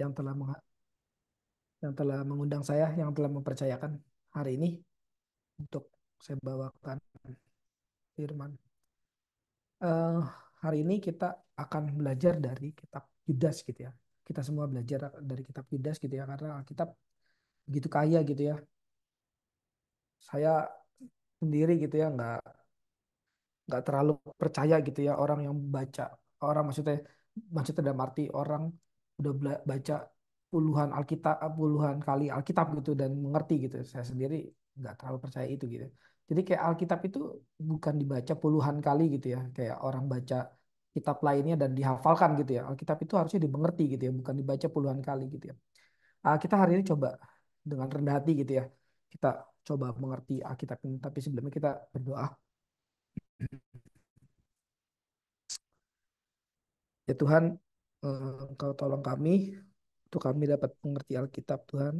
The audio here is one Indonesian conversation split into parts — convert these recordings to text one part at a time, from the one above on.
yang telah meng yang telah mengundang saya, yang telah mempercayakan hari ini untuk saya bawakan firman. Uh, hari ini kita akan belajar dari kitab Yudas gitu ya. Kita semua belajar dari kitab Yudas gitu ya karena kitab begitu kaya gitu ya. Saya sendiri gitu ya nggak nggak terlalu percaya gitu ya orang yang baca orang maksudnya maksudnya dalam arti orang udah baca puluhan Alkitab eh, puluhan kali Alkitab gitu dan mengerti gitu. Saya sendiri nggak terlalu percaya itu gitu. Jadi kayak Alkitab itu bukan dibaca puluhan kali gitu ya, kayak orang baca kitab lainnya dan dihafalkan gitu ya. Alkitab itu harusnya dimengerti gitu ya, bukan dibaca puluhan kali gitu ya. Ah, kita hari ini coba dengan rendah hati gitu ya, kita coba mengerti Alkitab ini. Tapi sebelumnya kita berdoa. Ya Tuhan, Engkau eh, tolong kami untuk kami dapat mengerti Alkitab Tuhan.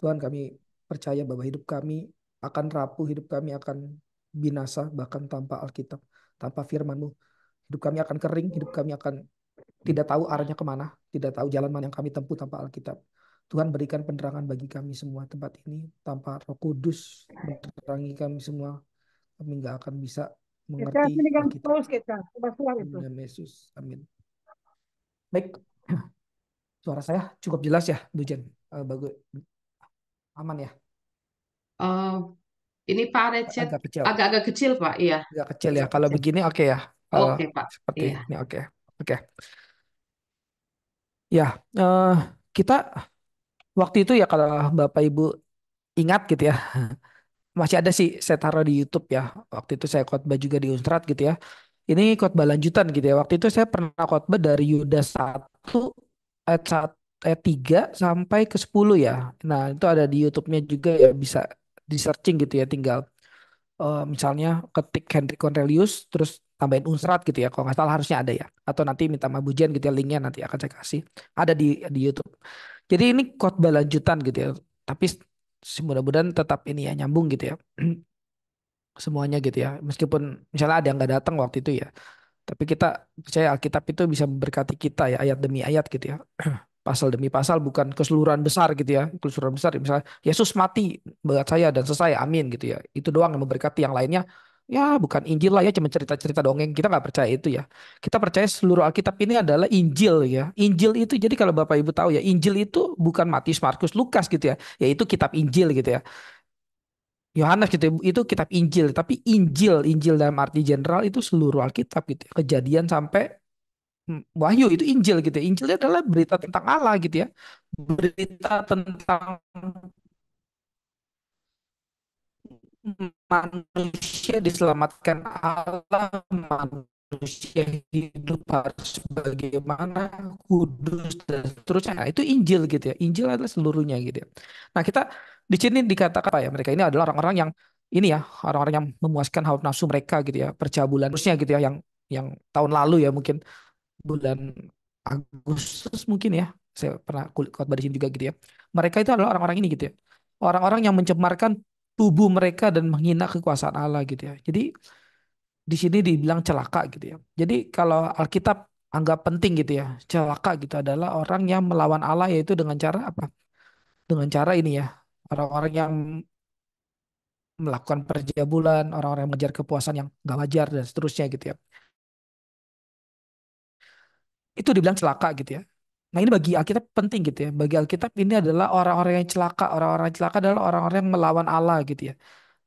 Tuhan kami percaya bahwa hidup kami akan rapuh, hidup kami akan binasa bahkan tanpa Alkitab, tanpa firman-Mu. Hidup kami akan kering, hidup kami akan tidak tahu arahnya kemana, tidak tahu jalan mana yang kami tempuh tanpa Alkitab. Tuhan berikan penerangan bagi kami semua tempat ini tanpa Roh Kudus menerangi kami semua kami nggak akan bisa mengerti kita. Kita. Ya Yesus, amin. Baik, suara saya cukup jelas ya, Bu Jen. Uh, bagus, aman ya. Uh, ini Pak Recep agak kecil. agak-agak kecil Pak, iya. Agak kecil ya. Kalau begini oke okay ya. Kalau oke okay, Pak. Seperti iya. ini oke, okay. oke. Okay. Ya, uh, kita waktu itu ya kalau Bapak Ibu ingat gitu ya. Masih ada sih saya taruh di YouTube ya. Waktu itu saya khotbah juga di Unstrat gitu ya. Ini khotbah lanjutan gitu ya. Waktu itu saya pernah khotbah dari Yuda 1 ayat 1 ayat 3 sampai ke 10 ya. Nah, itu ada di YouTube-nya juga ya bisa di searching gitu ya tinggal uh, misalnya ketik Henry Cornelius terus tambahin unsrat gitu ya kalau nggak salah harusnya ada ya atau nanti minta sama Bujian gitu ya linknya nanti akan saya kasih ada di di YouTube jadi ini khotbah lanjutan gitu ya tapi mudah-mudahan tetap ini ya nyambung gitu ya semuanya gitu ya. Meskipun misalnya ada yang nggak datang waktu itu ya. Tapi kita percaya Alkitab itu bisa memberkati kita ya ayat demi ayat gitu ya. pasal demi pasal bukan keseluruhan besar gitu ya. Keseluruhan besar misalnya Yesus mati buat saya dan selesai amin gitu ya. Itu doang yang memberkati yang lainnya ya bukan Injil lah ya cuma cerita-cerita dongeng kita nggak percaya itu ya kita percaya seluruh Alkitab ini adalah Injil ya Injil itu jadi kalau Bapak Ibu tahu ya Injil itu bukan Matius Markus Lukas gitu ya yaitu kitab Injil gitu ya Yohanes gitu itu kitab Injil tapi Injil Injil dalam arti general itu seluruh Alkitab gitu ya. kejadian sampai hmm, Wahyu itu Injil gitu ya. Injil adalah berita tentang Allah gitu ya berita tentang manusia diselamatkan Allah manusia hidup harus bagaimana kudus dan seterusnya nah, itu Injil gitu ya Injil adalah seluruhnya gitu ya nah kita di sini dikatakan apa ya mereka ini adalah orang-orang yang ini ya orang-orang yang memuaskan hawa nafsu mereka gitu ya percabulan terusnya gitu ya yang yang tahun lalu ya mungkin bulan Agustus mungkin ya saya pernah khotbah di sini juga gitu ya mereka itu adalah orang-orang ini gitu ya orang-orang yang mencemarkan tubuh mereka dan menghina kekuasaan Allah gitu ya jadi di sini dibilang celaka gitu ya jadi kalau Alkitab anggap penting gitu ya celaka gitu adalah orang yang melawan Allah yaitu dengan cara apa dengan cara ini ya orang-orang yang melakukan perjabulan, orang-orang yang mengejar kepuasan yang gak wajar dan seterusnya gitu ya. Itu dibilang celaka gitu ya. Nah ini bagi Alkitab penting gitu ya. Bagi Alkitab ini adalah orang-orang yang celaka. Orang-orang yang celaka adalah orang-orang yang melawan Allah gitu ya.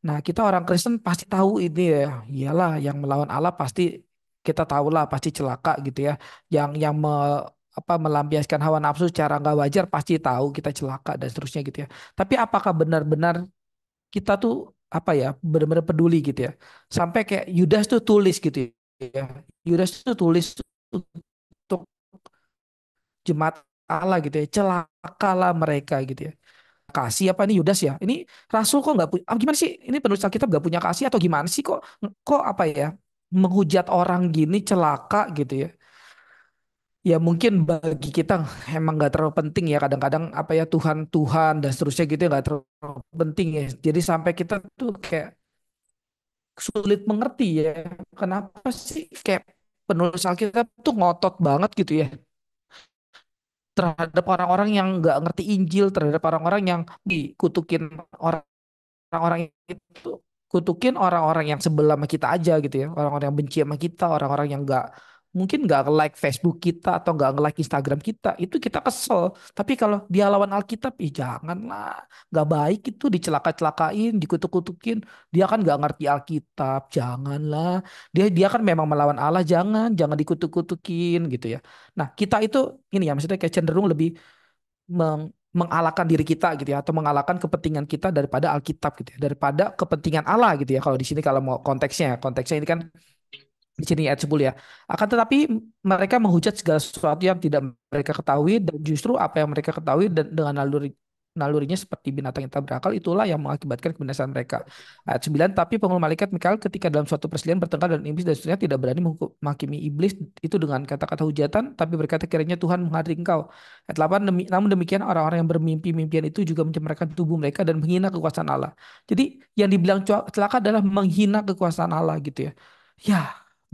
Nah kita orang Kristen pasti tahu ini ya. Iyalah yang melawan Allah pasti kita tahu lah pasti celaka gitu ya. Yang yang me, apa melampiaskan hawa nafsu secara nggak wajar pasti tahu kita celaka dan seterusnya gitu ya. Tapi apakah benar-benar kita tuh apa ya benar-benar peduli gitu ya. Sampai kayak Yudas tuh tulis gitu ya. Yudas tuh tulis untuk jemaat Allah gitu ya. Celakalah mereka gitu ya. Kasih apa ini Yudas ya? Ini Rasul kok nggak punya? Ah, gimana sih? Ini penulis Alkitab nggak punya kasih atau gimana sih kok kok apa ya? menghujat orang gini celaka gitu ya ya mungkin bagi kita emang nggak terlalu penting ya kadang-kadang apa ya Tuhan Tuhan dan seterusnya gitu ya, nggak terlalu penting ya jadi sampai kita tuh kayak sulit mengerti ya kenapa sih kayak penulis Alkitab tuh ngotot banget gitu ya terhadap orang-orang yang nggak ngerti Injil terhadap orang-orang yang dikutukin orang-orang itu kutukin orang-orang yang sebelah sama kita aja gitu ya orang-orang yang benci sama kita orang-orang yang nggak mungkin nggak like Facebook kita atau nggak like Instagram kita, itu kita kesel. Tapi kalau dia lawan Alkitab, ih janganlah, nggak baik itu dicelaka-celakain, dikutuk-kutukin. Dia kan nggak ngerti Alkitab, janganlah. Dia dia kan memang melawan Allah, jangan, jangan dikutuk-kutukin gitu ya. Nah kita itu ini ya maksudnya kayak cenderung lebih meng mengalahkan diri kita gitu ya atau mengalahkan kepentingan kita daripada Alkitab gitu ya daripada kepentingan Allah gitu ya kalau di sini kalau mau konteksnya konteksnya ini kan di sini ayat 10 ya. Akan tetapi mereka menghujat segala sesuatu yang tidak mereka ketahui dan justru apa yang mereka ketahui dan dengan naluri nalurinya seperti binatang yang tak berakal itulah yang mengakibatkan kebinasaan mereka. Ayat 9 tapi penghulu malaikat Mikael ketika dalam suatu perselian bertengkar dan iblis dan seterusnya tidak berani menghakimi iblis itu dengan kata-kata hujatan tapi berkata kiranya Tuhan menghadiri engkau. Ayat 8 demi, namun demikian orang-orang yang bermimpi-mimpian itu juga mencemarkan tubuh mereka dan menghina kekuasaan Allah. Jadi yang dibilang celaka adalah menghina kekuasaan Allah gitu ya. Ya,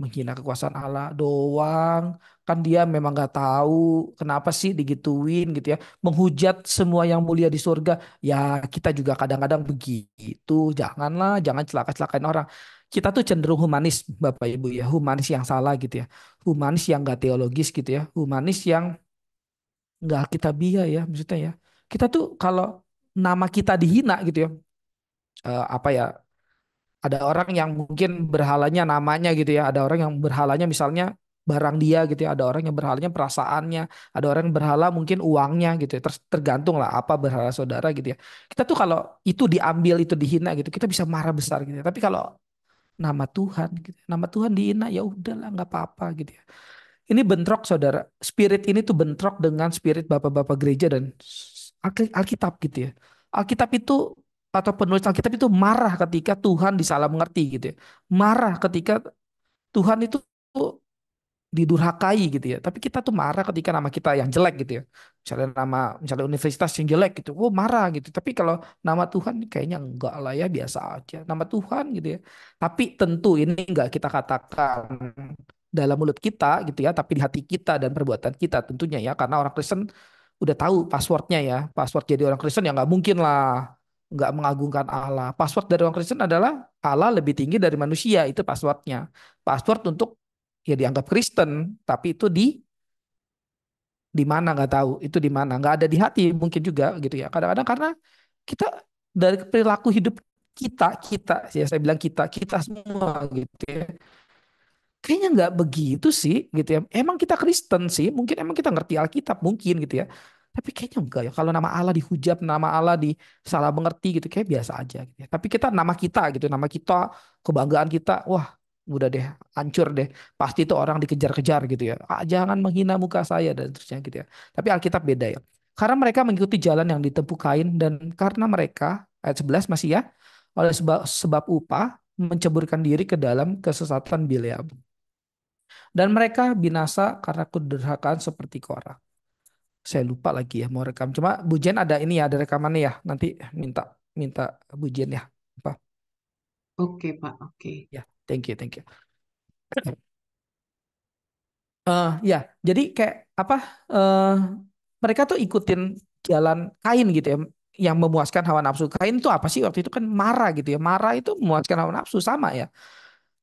menghina kekuasaan Allah doang kan dia memang nggak tahu kenapa sih digituin gitu ya menghujat semua yang mulia di surga ya kita juga kadang-kadang begitu janganlah jangan celaka-celakain orang kita tuh cenderung humanis Bapak Ibu ya humanis yang salah gitu ya humanis yang gak teologis gitu ya humanis yang nggak kita biaya ya maksudnya ya kita tuh kalau nama kita dihina gitu ya uh, apa ya ada orang yang mungkin berhalanya namanya gitu ya, ada orang yang berhalanya misalnya barang dia gitu ya, ada orang yang berhalanya perasaannya, ada orang yang berhala mungkin uangnya gitu ya, tergantung lah apa berhala saudara gitu ya. Kita tuh kalau itu diambil itu dihina gitu, kita bisa marah besar gitu ya. Tapi kalau nama Tuhan gitu, ya. nama Tuhan dihina ya udahlah nggak apa-apa gitu ya. Ini bentrok saudara, spirit ini tuh bentrok dengan spirit bapak-bapak gereja dan Alkitab gitu ya. Alkitab itu atau penulis Alkitab itu marah ketika Tuhan disalah mengerti gitu ya. Marah ketika Tuhan itu didurhakai gitu ya. Tapi kita tuh marah ketika nama kita yang jelek gitu ya. Misalnya nama misalnya universitas yang jelek gitu. Oh, marah gitu. Tapi kalau nama Tuhan kayaknya enggak lah ya, biasa aja. Nama Tuhan gitu ya. Tapi tentu ini enggak kita katakan dalam mulut kita gitu ya, tapi di hati kita dan perbuatan kita tentunya ya karena orang Kristen udah tahu passwordnya ya. Password jadi orang Kristen ya nggak mungkin lah nggak mengagungkan Allah. Password dari orang Kristen adalah Allah lebih tinggi dari manusia itu passwordnya. Password untuk ya dianggap Kristen, tapi itu di di mana nggak tahu itu di mana nggak ada di hati mungkin juga gitu ya kadang-kadang karena kita dari perilaku hidup kita kita ya saya bilang kita kita semua gitu ya kayaknya nggak begitu sih gitu ya emang kita Kristen sih mungkin emang kita ngerti Alkitab mungkin gitu ya tapi kayaknya enggak ya. Kalau nama Allah dihujat, nama Allah disalah mengerti gitu, kayak biasa aja. Gitu ya. Tapi kita nama kita gitu, nama kita, kebanggaan kita, wah udah deh, hancur deh. Pasti itu orang dikejar-kejar gitu ya. Ah, jangan menghina muka saya dan terusnya gitu ya. Tapi Alkitab beda ya. Karena mereka mengikuti jalan yang ditempuh Kain dan karena mereka ayat 11 masih ya oleh sebab, sebab upah menceburkan diri ke dalam kesesatan Bileam. Dan mereka binasa karena kederhakaan seperti korang saya lupa lagi ya mau rekam. Cuma Bujen ada ini ya, ada rekamannya ya. Nanti minta minta Bujen ya, Pak. Oke, okay, Pak. Oke. Okay. Ya, yeah, thank you, thank you. Uh, ya, yeah. jadi kayak apa? Uh, mereka tuh ikutin jalan kain gitu ya yang memuaskan hawa nafsu. Kain tuh apa sih? Waktu itu kan marah gitu ya. Marah itu memuaskan hawa nafsu sama ya.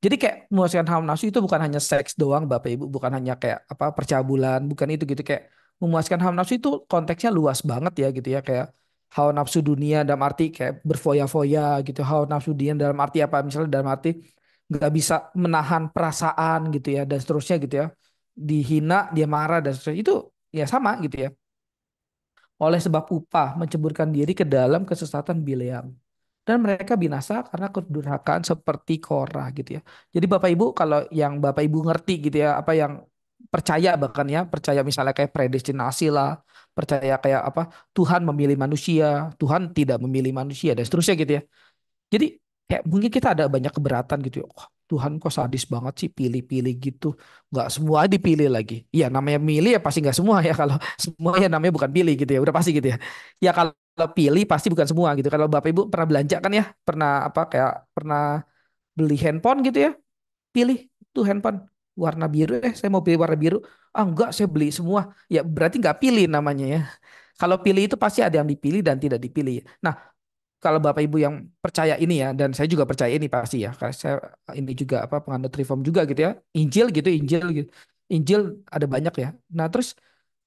Jadi kayak memuaskan hawa nafsu itu bukan hanya seks doang Bapak Ibu, bukan hanya kayak apa percabulan, bukan itu gitu kayak memuaskan hawa nafsu itu konteksnya luas banget ya gitu ya kayak hawa nafsu dunia dalam arti kayak berfoya-foya gitu hawa nafsu dunia dalam arti apa misalnya dalam arti nggak bisa menahan perasaan gitu ya dan seterusnya gitu ya dihina dia marah dan seterusnya itu ya sama gitu ya oleh sebab upah menceburkan diri ke dalam kesesatan Bileam dan mereka binasa karena kedurhakaan seperti Korah gitu ya. Jadi Bapak Ibu kalau yang Bapak Ibu ngerti gitu ya apa yang percaya bahkan ya percaya misalnya kayak predestinasi lah percaya kayak apa Tuhan memilih manusia Tuhan tidak memilih manusia dan seterusnya gitu ya jadi kayak mungkin kita ada banyak keberatan gitu ya oh, Tuhan kok sadis banget sih pilih-pilih gitu nggak semua dipilih lagi ya namanya milih ya pasti nggak semua ya kalau semua ya namanya bukan pilih gitu ya udah pasti gitu ya ya kalau pilih pasti bukan semua gitu kalau bapak ibu pernah belanja kan ya pernah apa kayak pernah beli handphone gitu ya pilih tuh handphone warna biru eh saya mau pilih warna biru ah enggak saya beli semua ya berarti nggak pilih namanya ya kalau pilih itu pasti ada yang dipilih dan tidak dipilih nah kalau bapak ibu yang percaya ini ya dan saya juga percaya ini pasti ya karena saya ini juga apa penganut reform juga gitu ya Injil gitu Injil gitu Injil ada banyak ya nah terus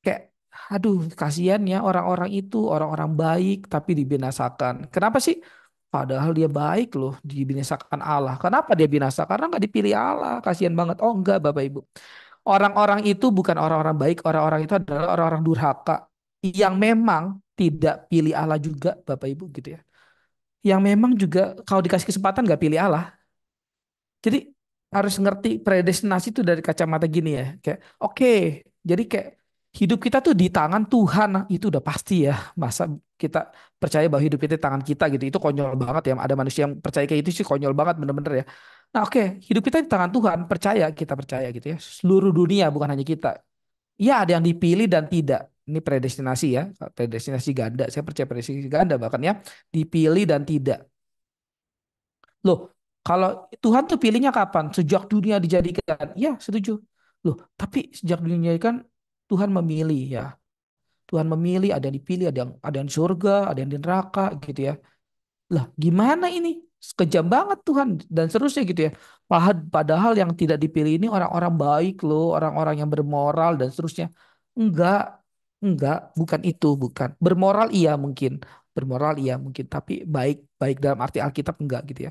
kayak aduh kasihan ya orang-orang itu orang-orang baik tapi dibinasakan kenapa sih Padahal dia baik loh, dibinasakan Allah. Kenapa dia binasa? Karena nggak dipilih Allah. Kasihan banget. Oh enggak Bapak Ibu. Orang-orang itu bukan orang-orang baik. Orang-orang itu adalah orang-orang durhaka. Yang memang tidak pilih Allah juga Bapak Ibu gitu ya. Yang memang juga kalau dikasih kesempatan nggak pilih Allah. Jadi harus ngerti predestinasi itu dari kacamata gini ya. Kayak oke, okay, jadi kayak hidup kita tuh di tangan Tuhan nah, itu udah pasti ya masa kita percaya bahwa hidup kita di tangan kita gitu itu konyol banget ya ada manusia yang percaya kayak itu sih konyol banget bener-bener ya nah oke okay. hidup kita di tangan Tuhan percaya kita percaya gitu ya seluruh dunia bukan hanya kita ya ada yang dipilih dan tidak ini predestinasi ya predestinasi ganda saya percaya predestinasi ganda bahkan ya dipilih dan tidak loh kalau Tuhan tuh pilihnya kapan sejak dunia dijadikan ya setuju loh tapi sejak dunia dijadikan Tuhan memilih ya. Tuhan memilih, ada yang dipilih, ada yang ada yang surga, ada yang di neraka gitu ya. Lah, gimana ini? Kejam banget Tuhan dan seterusnya gitu ya. Padahal yang tidak dipilih ini orang-orang baik loh, orang-orang yang bermoral dan seterusnya. Enggak, enggak, bukan itu, bukan. Bermoral iya mungkin, bermoral iya mungkin, tapi baik baik dalam arti Alkitab enggak gitu ya.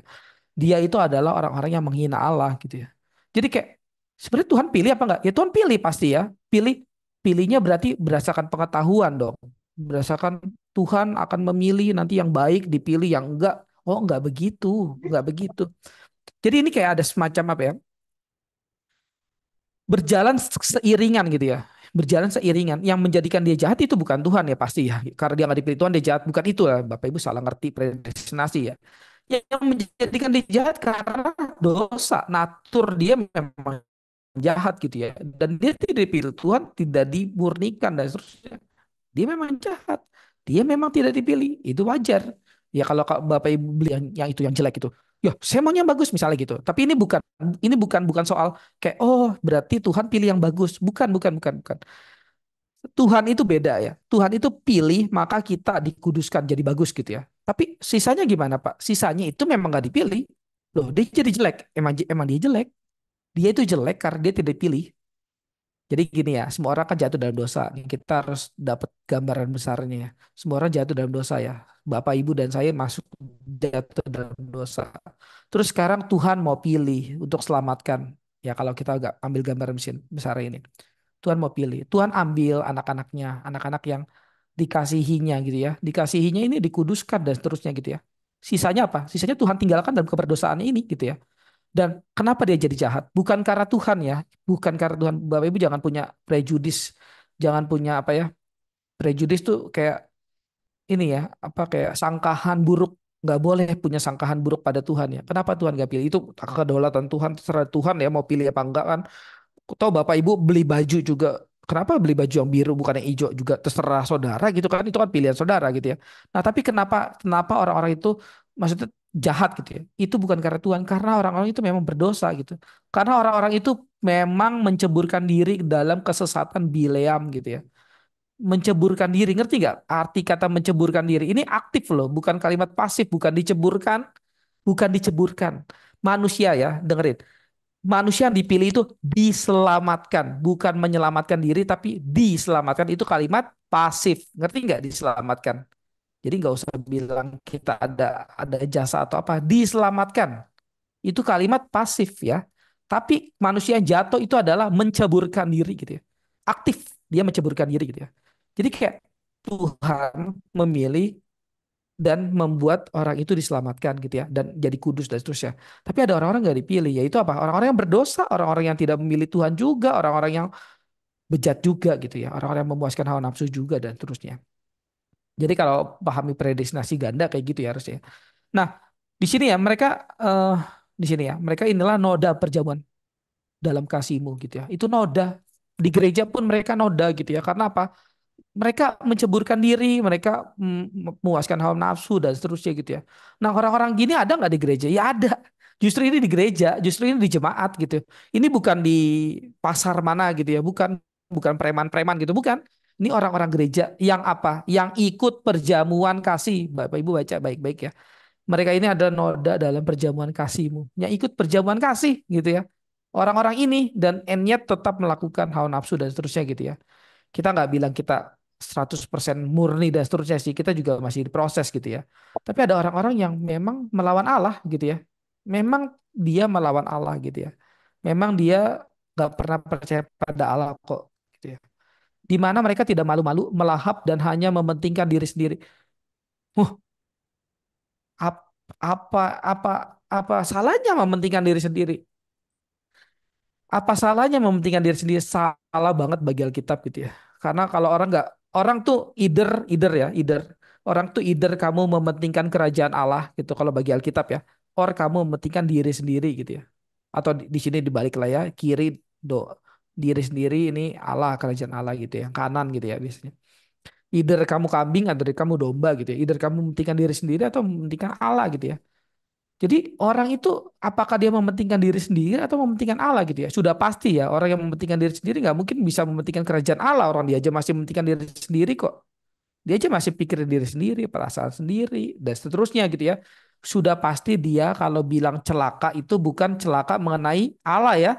Dia itu adalah orang-orang yang menghina Allah gitu ya. Jadi kayak sebenarnya Tuhan pilih apa enggak? Ya Tuhan pilih pasti ya. Pilih pilihnya berarti berdasarkan pengetahuan dong. Berdasarkan Tuhan akan memilih nanti yang baik dipilih yang enggak. Oh enggak begitu, enggak begitu. Jadi ini kayak ada semacam apa ya? Berjalan seiringan gitu ya. Berjalan seiringan. Yang menjadikan dia jahat itu bukan Tuhan ya pasti ya. Karena dia nggak dipilih Tuhan dia jahat. Bukan itu lah. Bapak Ibu salah ngerti predestinasi ya. Yang menjadikan dia jahat karena dosa. Natur dia memang jahat gitu ya. Dan dia tidak dipilih Tuhan, tidak dimurnikan dan seterusnya. Dia memang jahat. Dia memang tidak dipilih. Itu wajar. Ya kalau Bapak Ibu beli yang, yang itu yang jelek itu. Ya, saya maunya yang bagus misalnya gitu. Tapi ini bukan ini bukan bukan soal kayak oh berarti Tuhan pilih yang bagus. Bukan, bukan, bukan, bukan. Tuhan itu beda ya. Tuhan itu pilih maka kita dikuduskan jadi bagus gitu ya. Tapi sisanya gimana Pak? Sisanya itu memang gak dipilih. Loh dia jadi jelek. Emang, emang dia jelek dia itu jelek karena dia tidak dipilih. Jadi gini ya, semua orang kan jatuh dalam dosa. Kita harus dapat gambaran besarnya. Semua orang jatuh dalam dosa ya. Bapak, Ibu, dan saya masuk jatuh dalam dosa. Terus sekarang Tuhan mau pilih untuk selamatkan. Ya kalau kita agak ambil gambaran mesin besar ini. Tuhan mau pilih. Tuhan ambil anak-anaknya, anak-anak yang dikasihinya gitu ya. Dikasihinya ini dikuduskan dan seterusnya gitu ya. Sisanya apa? Sisanya Tuhan tinggalkan dalam keberdosaannya ini gitu ya dan kenapa dia jadi jahat? Bukan karena Tuhan ya, bukan karena Tuhan. Bapak Ibu jangan punya prejudis, jangan punya apa ya? Prejudis tuh kayak ini ya, apa kayak sangkahan buruk. Gak boleh punya sangkahan buruk pada Tuhan ya. Kenapa Tuhan gak pilih? Itu kedaulatan Tuhan, terserah Tuhan ya mau pilih apa enggak kan. Tahu Bapak Ibu beli baju juga kenapa beli baju yang biru bukan yang hijau juga terserah saudara gitu kan itu kan pilihan saudara gitu ya nah tapi kenapa kenapa orang-orang itu maksudnya jahat gitu ya. Itu bukan karena Tuhan, karena orang-orang itu memang berdosa gitu. Karena orang-orang itu memang menceburkan diri dalam kesesatan Bileam gitu ya. Menceburkan diri, ngerti nggak? Arti kata menceburkan diri ini aktif loh, bukan kalimat pasif, bukan diceburkan, bukan diceburkan. Manusia ya, dengerin. Manusia yang dipilih itu diselamatkan, bukan menyelamatkan diri, tapi diselamatkan itu kalimat pasif. Ngerti nggak diselamatkan? Jadi nggak usah bilang kita ada ada jasa atau apa, diselamatkan. Itu kalimat pasif ya. Tapi manusia yang jatuh itu adalah menceburkan diri gitu ya. Aktif, dia menceburkan diri gitu ya. Jadi kayak Tuhan memilih dan membuat orang itu diselamatkan gitu ya dan jadi kudus dan seterusnya. Tapi ada orang-orang nggak dipilih yaitu apa? Orang-orang yang berdosa, orang-orang yang tidak memilih Tuhan juga, orang-orang yang bejat juga gitu ya, orang-orang yang memuaskan hawa nafsu juga dan seterusnya. Jadi kalau pahami predestinasi ganda kayak gitu ya harusnya. Nah, di sini ya mereka uh, di sini ya, mereka inilah noda perjamuan dalam kasihmu gitu ya. Itu noda di gereja pun mereka noda gitu ya. Karena apa? Mereka menceburkan diri, mereka memuaskan hawa nafsu dan seterusnya gitu ya. Nah orang-orang gini ada nggak di gereja? Ya ada. Justru ini di gereja, justru ini di jemaat gitu. Ini bukan di pasar mana gitu ya, bukan bukan preman-preman gitu, bukan. Ini orang-orang gereja yang apa? Yang ikut perjamuan kasih. Bapak Ibu baca baik-baik ya. Mereka ini ada noda dalam perjamuan kasihmu. Yang ikut perjamuan kasih gitu ya. Orang-orang ini dan enyet tetap melakukan hawa nafsu dan seterusnya gitu ya. Kita nggak bilang kita 100% murni dan seterusnya sih. Kita juga masih diproses gitu ya. Tapi ada orang-orang yang memang melawan Allah gitu ya. Memang dia melawan Allah gitu ya. Memang dia nggak pernah percaya pada Allah kok di mana mereka tidak malu-malu melahap dan hanya mementingkan diri sendiri. Huh, Apa apa apa apa salahnya mementingkan diri sendiri? Apa salahnya mementingkan diri sendiri? Salah banget bagi Alkitab gitu ya. Karena kalau orang nggak orang tuh either either ya either orang tuh either kamu mementingkan kerajaan Allah gitu kalau bagi Alkitab ya, or kamu mementingkan diri sendiri gitu ya. Atau di, di sini dibalik lah ya kiri do diri sendiri ini Allah kerajaan Allah gitu ya kanan gitu ya biasanya either kamu kambing atau kamu domba gitu ya either kamu mementingkan diri sendiri atau mementingkan Allah gitu ya jadi orang itu apakah dia mementingkan diri sendiri atau mementingkan Allah gitu ya? Sudah pasti ya orang yang mementingkan diri sendiri nggak mungkin bisa mementingkan kerajaan Allah. Orang dia aja masih mementingkan diri sendiri kok. Dia aja masih pikir diri sendiri, perasaan sendiri, dan seterusnya gitu ya. Sudah pasti dia kalau bilang celaka itu bukan celaka mengenai Allah ya.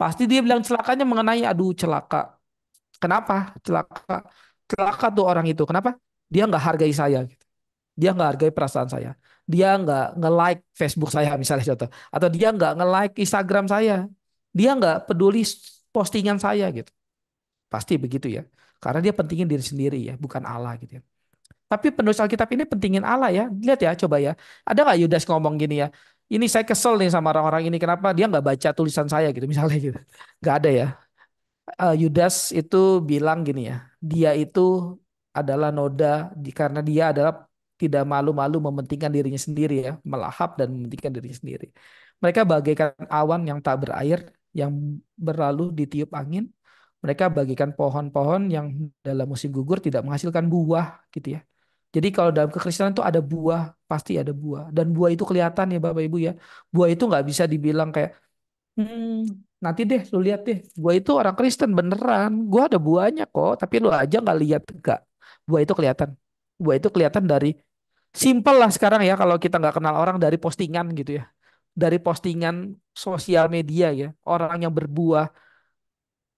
Pasti dia bilang celakanya mengenai aduh celaka. Kenapa? Celaka. Celaka tuh orang itu. Kenapa? Dia nggak hargai saya. Gitu. Dia nggak hargai perasaan saya. Dia nggak nge-like Facebook saya misalnya contoh. Atau dia nggak nge-like Instagram saya. Dia nggak peduli postingan saya gitu. Pasti begitu ya. Karena dia pentingin diri sendiri ya, bukan Allah gitu ya. Tapi penulis Alkitab ini pentingin Allah ya. Lihat ya, coba ya. Ada nggak Yudas ngomong gini ya? ini saya kesel nih sama orang-orang ini kenapa dia nggak baca tulisan saya gitu misalnya gitu nggak ada ya uh, Yudas itu bilang gini ya dia itu adalah noda di, karena dia adalah tidak malu-malu mementingkan dirinya sendiri ya melahap dan mementingkan dirinya sendiri mereka bagaikan awan yang tak berair yang berlalu ditiup angin mereka bagikan pohon-pohon yang dalam musim gugur tidak menghasilkan buah gitu ya jadi kalau dalam kekristenan itu ada buah, pasti ada buah. Dan buah itu kelihatan ya Bapak Ibu ya. Buah itu nggak bisa dibilang kayak, hmm, nanti deh lu lihat deh buah itu orang Kristen beneran gue ada buahnya kok tapi lu aja nggak lihat enggak buah itu kelihatan buah itu kelihatan dari simple lah sekarang ya kalau kita nggak kenal orang dari postingan gitu ya dari postingan sosial media ya orang yang berbuah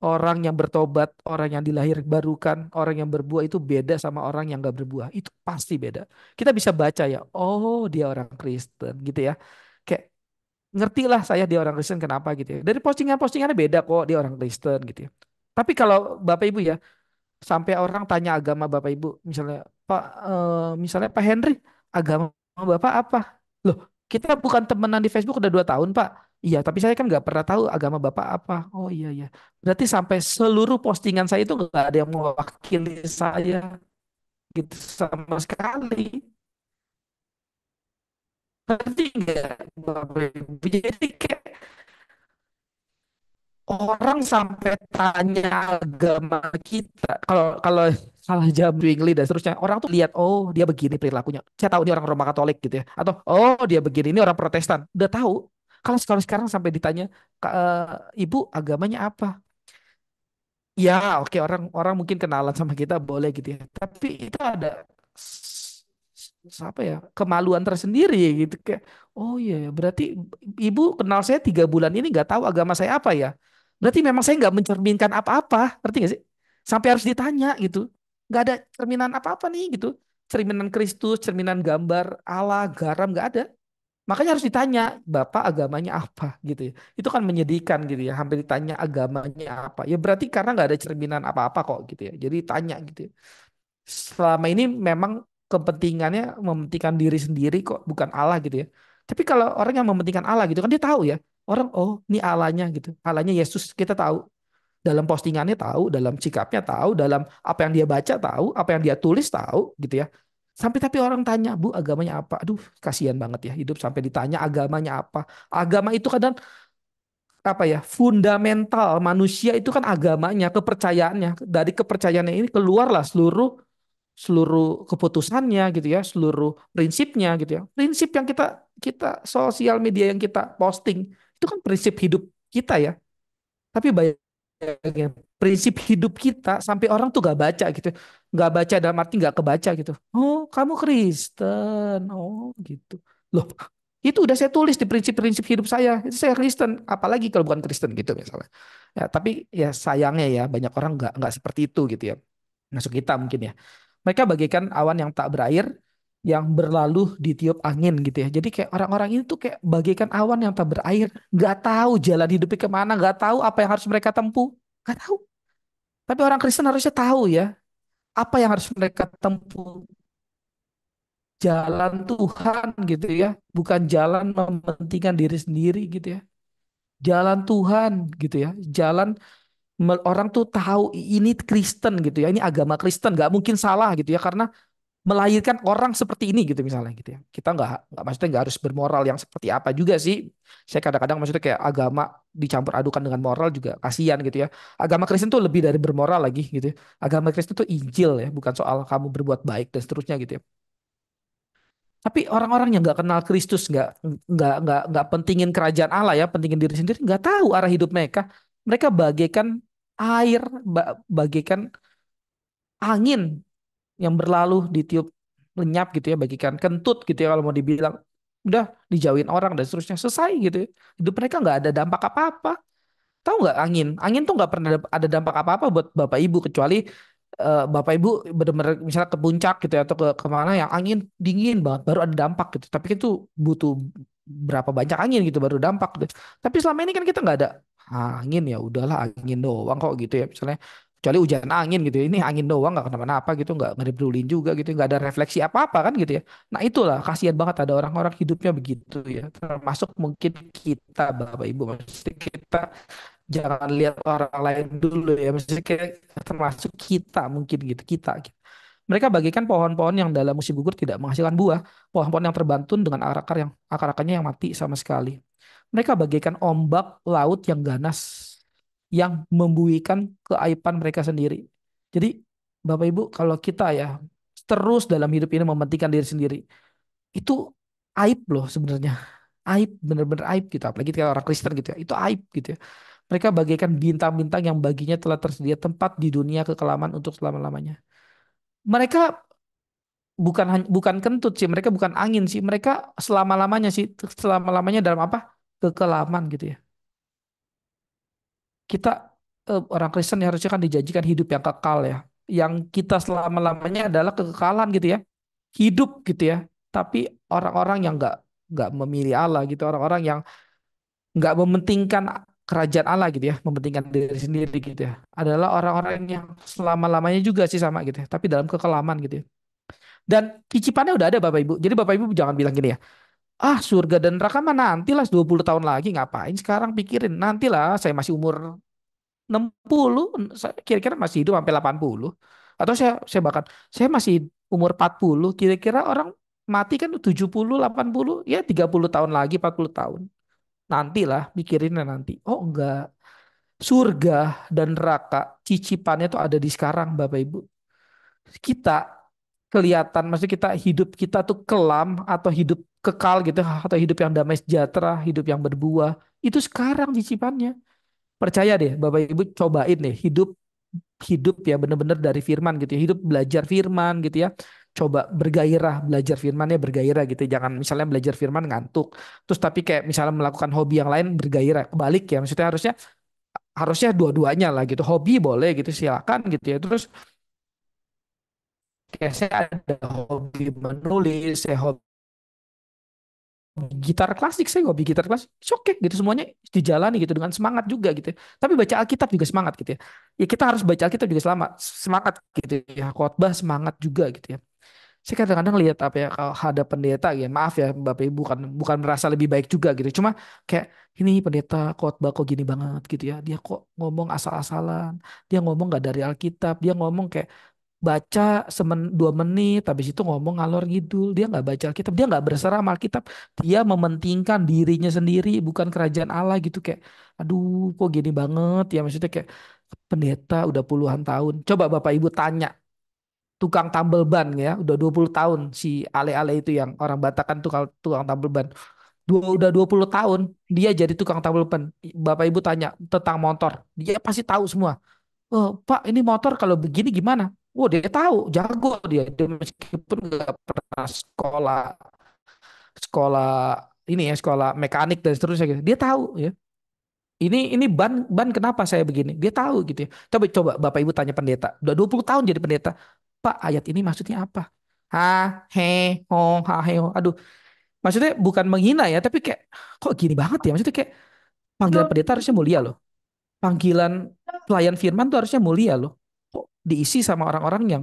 orang yang bertobat, orang yang dilahir barukan, orang yang berbuah itu beda sama orang yang gak berbuah. Itu pasti beda. Kita bisa baca ya, oh dia orang Kristen gitu ya. Kayak lah saya dia orang Kristen kenapa gitu ya. Dari postingan-postingannya beda kok dia orang Kristen gitu ya. Tapi kalau Bapak Ibu ya, sampai orang tanya agama Bapak Ibu, misalnya Pak eh, misalnya Pak Henry, agama Bapak apa? Loh, kita bukan temenan di Facebook udah dua tahun, Pak Iya, tapi saya kan nggak pernah tahu agama Bapak apa. Oh iya iya. Berarti sampai seluruh postingan saya itu nggak ada yang mewakili saya gitu sama sekali. Berarti nggak, Jadi kayak orang sampai tanya agama kita kalau kalau salah jam Zwingli dan seterusnya orang tuh lihat oh dia begini perilakunya saya tahu ini orang Roma Katolik gitu ya atau oh dia begini ini orang Protestan udah tahu Kan kalau sekarang sekarang sampai ditanya, eh, ibu agamanya apa? Ya, oke okay, orang orang mungkin kenalan sama kita boleh gitu ya. Tapi itu ada apa ya kemaluan tersendiri gitu kayak oh iya yeah, berarti ibu kenal saya tiga bulan ini nggak tahu agama saya apa ya berarti memang saya nggak mencerminkan apa-apa ngerti nggak sih sampai harus ditanya gitu nggak ada cerminan apa-apa nih gitu cerminan Kristus cerminan gambar Allah garam nggak ada Makanya harus ditanya, Bapak agamanya apa gitu ya. Itu kan menyedihkan gitu ya, hampir ditanya agamanya apa. Ya berarti karena nggak ada cerminan apa-apa kok gitu ya. Jadi tanya gitu ya. Selama ini memang kepentingannya mementingkan diri sendiri kok, bukan Allah gitu ya. Tapi kalau orang yang mementingkan Allah gitu kan dia tahu ya. Orang, oh ini Allahnya gitu. Allahnya Yesus kita tahu. Dalam postingannya tahu, dalam sikapnya tahu, dalam apa yang dia baca tahu, apa yang dia tulis tahu gitu ya. Sampai tapi orang tanya, Bu agamanya apa? Aduh, kasihan banget ya hidup sampai ditanya agamanya apa. Agama itu kadang apa ya fundamental manusia itu kan agamanya kepercayaannya dari kepercayaannya ini keluarlah seluruh seluruh keputusannya gitu ya seluruh prinsipnya gitu ya prinsip yang kita kita sosial media yang kita posting itu kan prinsip hidup kita ya tapi banyak prinsip hidup kita sampai orang tuh gak baca gitu nggak baca dalam arti nggak kebaca gitu. Oh, kamu Kristen. Oh, gitu. Loh, itu udah saya tulis di prinsip-prinsip hidup saya. Itu saya Kristen, apalagi kalau bukan Kristen gitu misalnya. Ya, tapi ya sayangnya ya banyak orang nggak nggak seperti itu gitu ya. Masuk kita mungkin ya. Mereka bagaikan awan yang tak berair yang berlalu di tiup angin gitu ya. Jadi kayak orang-orang ini tuh kayak bagaikan awan yang tak berair, nggak tahu jalan hidupnya kemana, nggak tahu apa yang harus mereka tempuh, nggak tahu. Tapi orang Kristen harusnya tahu ya, apa yang harus mereka tempuh jalan Tuhan gitu ya bukan jalan mementingkan diri sendiri gitu ya jalan Tuhan gitu ya jalan orang tuh tahu ini Kristen gitu ya ini agama Kristen nggak mungkin salah gitu ya karena melahirkan orang seperti ini gitu misalnya gitu ya kita nggak nggak maksudnya nggak harus bermoral yang seperti apa juga sih saya kadang-kadang maksudnya kayak agama dicampur adukan dengan moral juga kasihan gitu ya. Agama Kristen tuh lebih dari bermoral lagi gitu. Ya. Agama Kristen tuh Injil ya, bukan soal kamu berbuat baik dan seterusnya gitu ya. Tapi orang-orang yang nggak kenal Kristus, nggak nggak nggak nggak pentingin kerajaan Allah ya, pentingin diri sendiri, nggak tahu arah hidup mereka. Mereka bagaikan air, bagaikan angin yang berlalu ditiup lenyap gitu ya, bagikan kentut gitu ya kalau mau dibilang udah dijauhin orang dan seterusnya selesai gitu ya. hidup mereka nggak ada dampak apa apa tahu nggak angin angin tuh nggak pernah ada dampak apa apa buat bapak ibu kecuali uh, bapak ibu benar-benar misalnya ke puncak gitu ya, atau ke kemana yang angin dingin banget baru ada dampak gitu tapi itu kan butuh berapa banyak angin gitu baru dampak gitu. tapi selama ini kan kita nggak ada ah, angin ya udahlah angin doang kok gitu ya misalnya kecuali hujan angin gitu ya. ini angin doang nggak kenapa-napa gitu nggak ngeribulin juga gitu ya. nggak ada refleksi apa-apa kan gitu ya nah itulah kasihan banget ada orang-orang hidupnya begitu ya termasuk mungkin kita bapak ibu mesti kita jangan lihat orang lain dulu ya mesti kita termasuk kita mungkin gitu kita gitu. mereka bagikan pohon-pohon yang dalam musim gugur tidak menghasilkan buah pohon-pohon yang terbantun dengan akar-akar yang akar-akarnya yang mati sama sekali mereka bagikan ombak laut yang ganas yang membuikan keaiban mereka sendiri. Jadi Bapak Ibu kalau kita ya terus dalam hidup ini mementingkan diri sendiri. Itu aib loh sebenarnya. Aib benar-benar aib gitu apalagi kalau orang Kristen gitu ya. Itu aib gitu ya. Mereka bagaikan bintang-bintang yang baginya telah tersedia tempat di dunia kekelaman untuk selama-lamanya. Mereka bukan bukan kentut sih, mereka bukan angin sih, mereka selama-lamanya sih, selama-lamanya dalam apa? kekelaman gitu ya kita eh, orang Kristen yang harusnya kan dijanjikan hidup yang kekal ya. Yang kita selama-lamanya adalah kekekalan gitu ya. Hidup gitu ya. Tapi orang-orang yang gak, gak memilih Allah gitu, orang-orang yang gak mementingkan kerajaan Allah gitu ya, mementingkan diri sendiri gitu ya. Adalah orang-orang yang selama-lamanya juga sih sama gitu ya, tapi dalam kekelaman gitu ya. Dan kicipannya udah ada Bapak Ibu. Jadi Bapak Ibu jangan bilang gini ya ah surga dan neraka mah nantilah 20 tahun lagi ngapain sekarang pikirin nantilah saya masih umur 60 puluh, kira-kira masih hidup sampai 80 atau saya saya bahkan saya masih umur 40 kira-kira orang mati kan 70 80 ya 30 tahun lagi 40 tahun nantilah mikirinnya nanti oh enggak surga dan neraka cicipannya tuh ada di sekarang Bapak Ibu kita kelihatan maksudnya kita hidup kita tuh kelam atau hidup kekal gitu atau hidup yang damai sejahtera hidup yang berbuah itu sekarang cicipannya percaya deh bapak ibu cobain deh hidup hidup ya bener-bener dari firman gitu ya hidup belajar firman gitu ya coba bergairah belajar Firman ya bergairah gitu jangan misalnya belajar firman ngantuk terus tapi kayak misalnya melakukan hobi yang lain bergairah kebalik ya maksudnya harusnya harusnya dua-duanya lah gitu hobi boleh gitu silakan gitu ya terus kayak saya ada hobi menulis, saya hobi gitar klasik saya hobi gitar klasik oke gitu semuanya dijalani gitu dengan semangat juga gitu ya. tapi baca Alkitab juga semangat gitu ya ya kita harus baca Alkitab juga selama semangat gitu ya khotbah semangat juga gitu ya saya kadang-kadang lihat apa ya kalau ada pendeta gitu ya maaf ya bapak ibu bukan bukan merasa lebih baik juga gitu cuma kayak ini pendeta khotbah kok gini banget gitu ya dia kok ngomong asal-asalan dia ngomong nggak dari Alkitab dia ngomong kayak baca semen dua menit habis itu ngomong ngalor ngidul dia nggak baca Alkitab dia nggak berserah sama Alkitab dia mementingkan dirinya sendiri bukan kerajaan Allah gitu kayak aduh kok gini banget ya maksudnya kayak pendeta udah puluhan tahun coba Bapak Ibu tanya tukang tambel ban ya udah 20 tahun si ale-ale itu yang orang Batakan tukang tukang tambel ban dua udah 20 tahun dia jadi tukang tambel ban Bapak Ibu tanya tentang motor dia pasti tahu semua Oh, Pak, ini motor kalau begini gimana? Wah dia tahu, jago dia. Dia meskipun nggak pernah sekolah sekolah ini ya sekolah mekanik dan seterusnya gitu. Dia tahu ya. Ini ini ban ban kenapa saya begini? Dia tahu gitu ya. Coba coba Bapak Ibu tanya pendeta. Udah 20 tahun jadi pendeta. Pak, ayat ini maksudnya apa? Ha, he, ho, ha, he, ho. Aduh. Maksudnya bukan menghina ya, tapi kayak kok gini banget ya? Maksudnya kayak panggilan pendeta harusnya mulia loh. Panggilan pelayan firman tuh harusnya mulia loh diisi sama orang-orang yang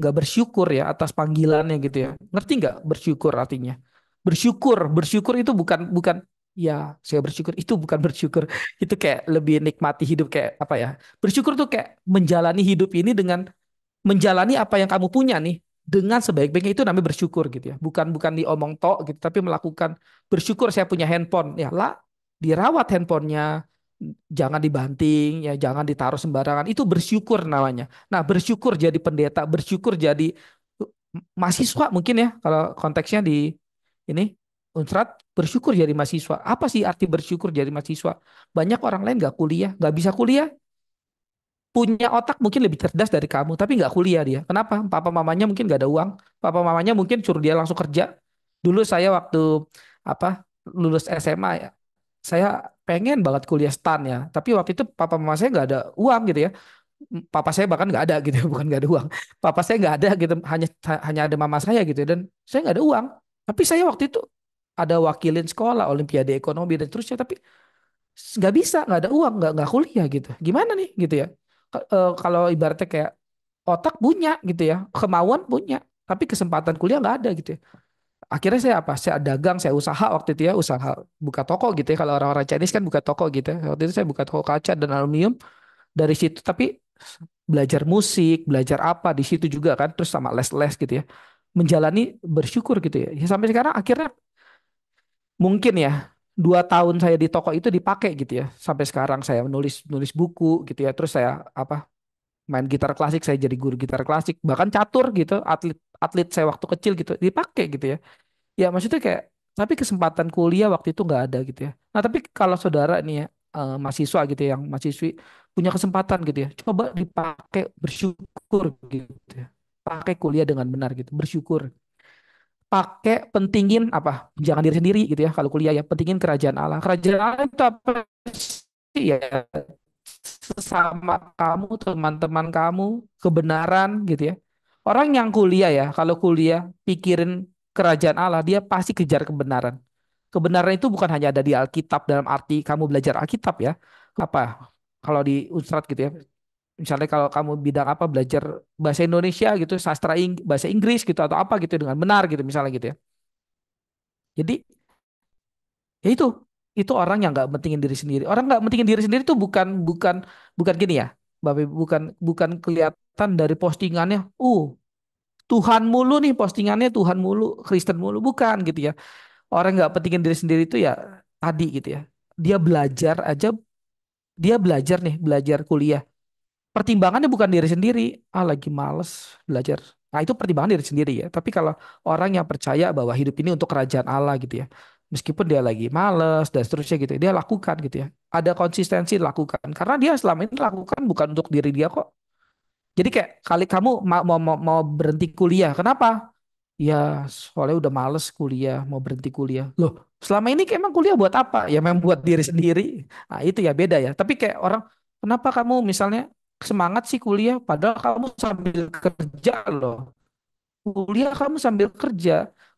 nggak bersyukur ya atas panggilannya gitu ya. Ngerti nggak bersyukur artinya? Bersyukur, bersyukur itu bukan bukan ya saya bersyukur itu bukan bersyukur itu kayak lebih nikmati hidup kayak apa ya bersyukur tuh kayak menjalani hidup ini dengan menjalani apa yang kamu punya nih dengan sebaik-baiknya itu namanya bersyukur gitu ya bukan bukan diomong tok gitu tapi melakukan bersyukur saya punya handphone ya lah dirawat handphonenya jangan dibanting, ya jangan ditaruh sembarangan. Itu bersyukur namanya. Nah, bersyukur jadi pendeta, bersyukur jadi uh, mahasiswa mungkin ya kalau konteksnya di ini Unsrat bersyukur jadi mahasiswa. Apa sih arti bersyukur jadi mahasiswa? Banyak orang lain nggak kuliah, nggak bisa kuliah. Punya otak mungkin lebih cerdas dari kamu, tapi nggak kuliah dia. Kenapa? Papa mamanya mungkin nggak ada uang. Papa mamanya mungkin suruh dia langsung kerja. Dulu saya waktu apa lulus SMA ya, saya pengen banget kuliah stan ya tapi waktu itu papa mama saya nggak ada uang gitu ya papa saya bahkan nggak ada gitu ya, bukan nggak ada uang papa saya nggak ada gitu hanya hanya ada mama saya gitu ya, dan saya nggak ada uang tapi saya waktu itu ada wakilin sekolah olimpiade ekonomi dan terusnya tapi nggak bisa nggak ada uang nggak nggak kuliah gitu gimana nih gitu ya e, kalau ibaratnya kayak otak punya gitu ya kemauan punya tapi kesempatan kuliah nggak ada gitu ya akhirnya saya apa? Saya dagang, saya usaha waktu itu ya, usaha buka toko gitu ya. Kalau orang-orang Chinese kan buka toko gitu ya. Waktu itu saya buka toko kaca dan aluminium dari situ. Tapi belajar musik, belajar apa di situ juga kan. Terus sama les-les gitu ya. Menjalani bersyukur gitu ya. ya sampai sekarang akhirnya mungkin ya dua tahun saya di toko itu dipakai gitu ya sampai sekarang saya menulis nulis buku gitu ya terus saya apa main gitar klasik saya jadi guru gitar klasik bahkan catur gitu atlet atlet saya waktu kecil gitu dipakai gitu ya ya maksudnya kayak tapi kesempatan kuliah waktu itu nggak ada gitu ya. Nah tapi kalau saudara nih ya eh, mahasiswa gitu ya, yang mahasiswi punya kesempatan gitu ya, coba dipakai bersyukur gitu ya, pakai kuliah dengan benar gitu, bersyukur. Pakai pentingin apa? Jangan diri sendiri gitu ya kalau kuliah ya, pentingin kerajaan Allah. Kerajaan Allah itu apa sih ya? Sesama kamu, teman-teman kamu, kebenaran gitu ya. Orang yang kuliah ya, kalau kuliah pikirin kerajaan Allah, dia pasti kejar kebenaran. Kebenaran itu bukan hanya ada di Alkitab dalam arti kamu belajar Alkitab ya. Apa? Kalau di ustrat gitu ya. Misalnya kalau kamu bidang apa belajar bahasa Indonesia gitu, sastra Ing bahasa Inggris gitu atau apa gitu dengan benar gitu misalnya gitu ya. Jadi ya itu itu orang yang nggak mentingin diri sendiri. Orang nggak mentingin diri sendiri itu bukan bukan bukan gini ya, Bapak bukan bukan kelihatan dari postingannya, uh Tuhan mulu nih postingannya Tuhan mulu, Kristen mulu bukan gitu ya. Orang nggak pentingin diri sendiri itu ya tadi gitu ya. Dia belajar aja dia belajar nih, belajar kuliah. Pertimbangannya bukan diri sendiri, ah lagi males belajar. Nah, itu pertimbangan diri sendiri ya. Tapi kalau orang yang percaya bahwa hidup ini untuk kerajaan Allah gitu ya. Meskipun dia lagi males dan seterusnya gitu, dia lakukan gitu ya. Ada konsistensi lakukan. Karena dia selama ini lakukan bukan untuk diri dia kok, jadi kayak kali kamu mau mau, mau berhenti kuliah, kenapa? Ya soalnya udah males kuliah, mau berhenti kuliah. Loh, selama ini kayak emang kuliah buat apa? Ya memang buat diri sendiri. Nah, itu ya beda ya. Tapi kayak orang, kenapa kamu misalnya semangat sih kuliah, padahal kamu sambil kerja loh. Kuliah kamu sambil kerja,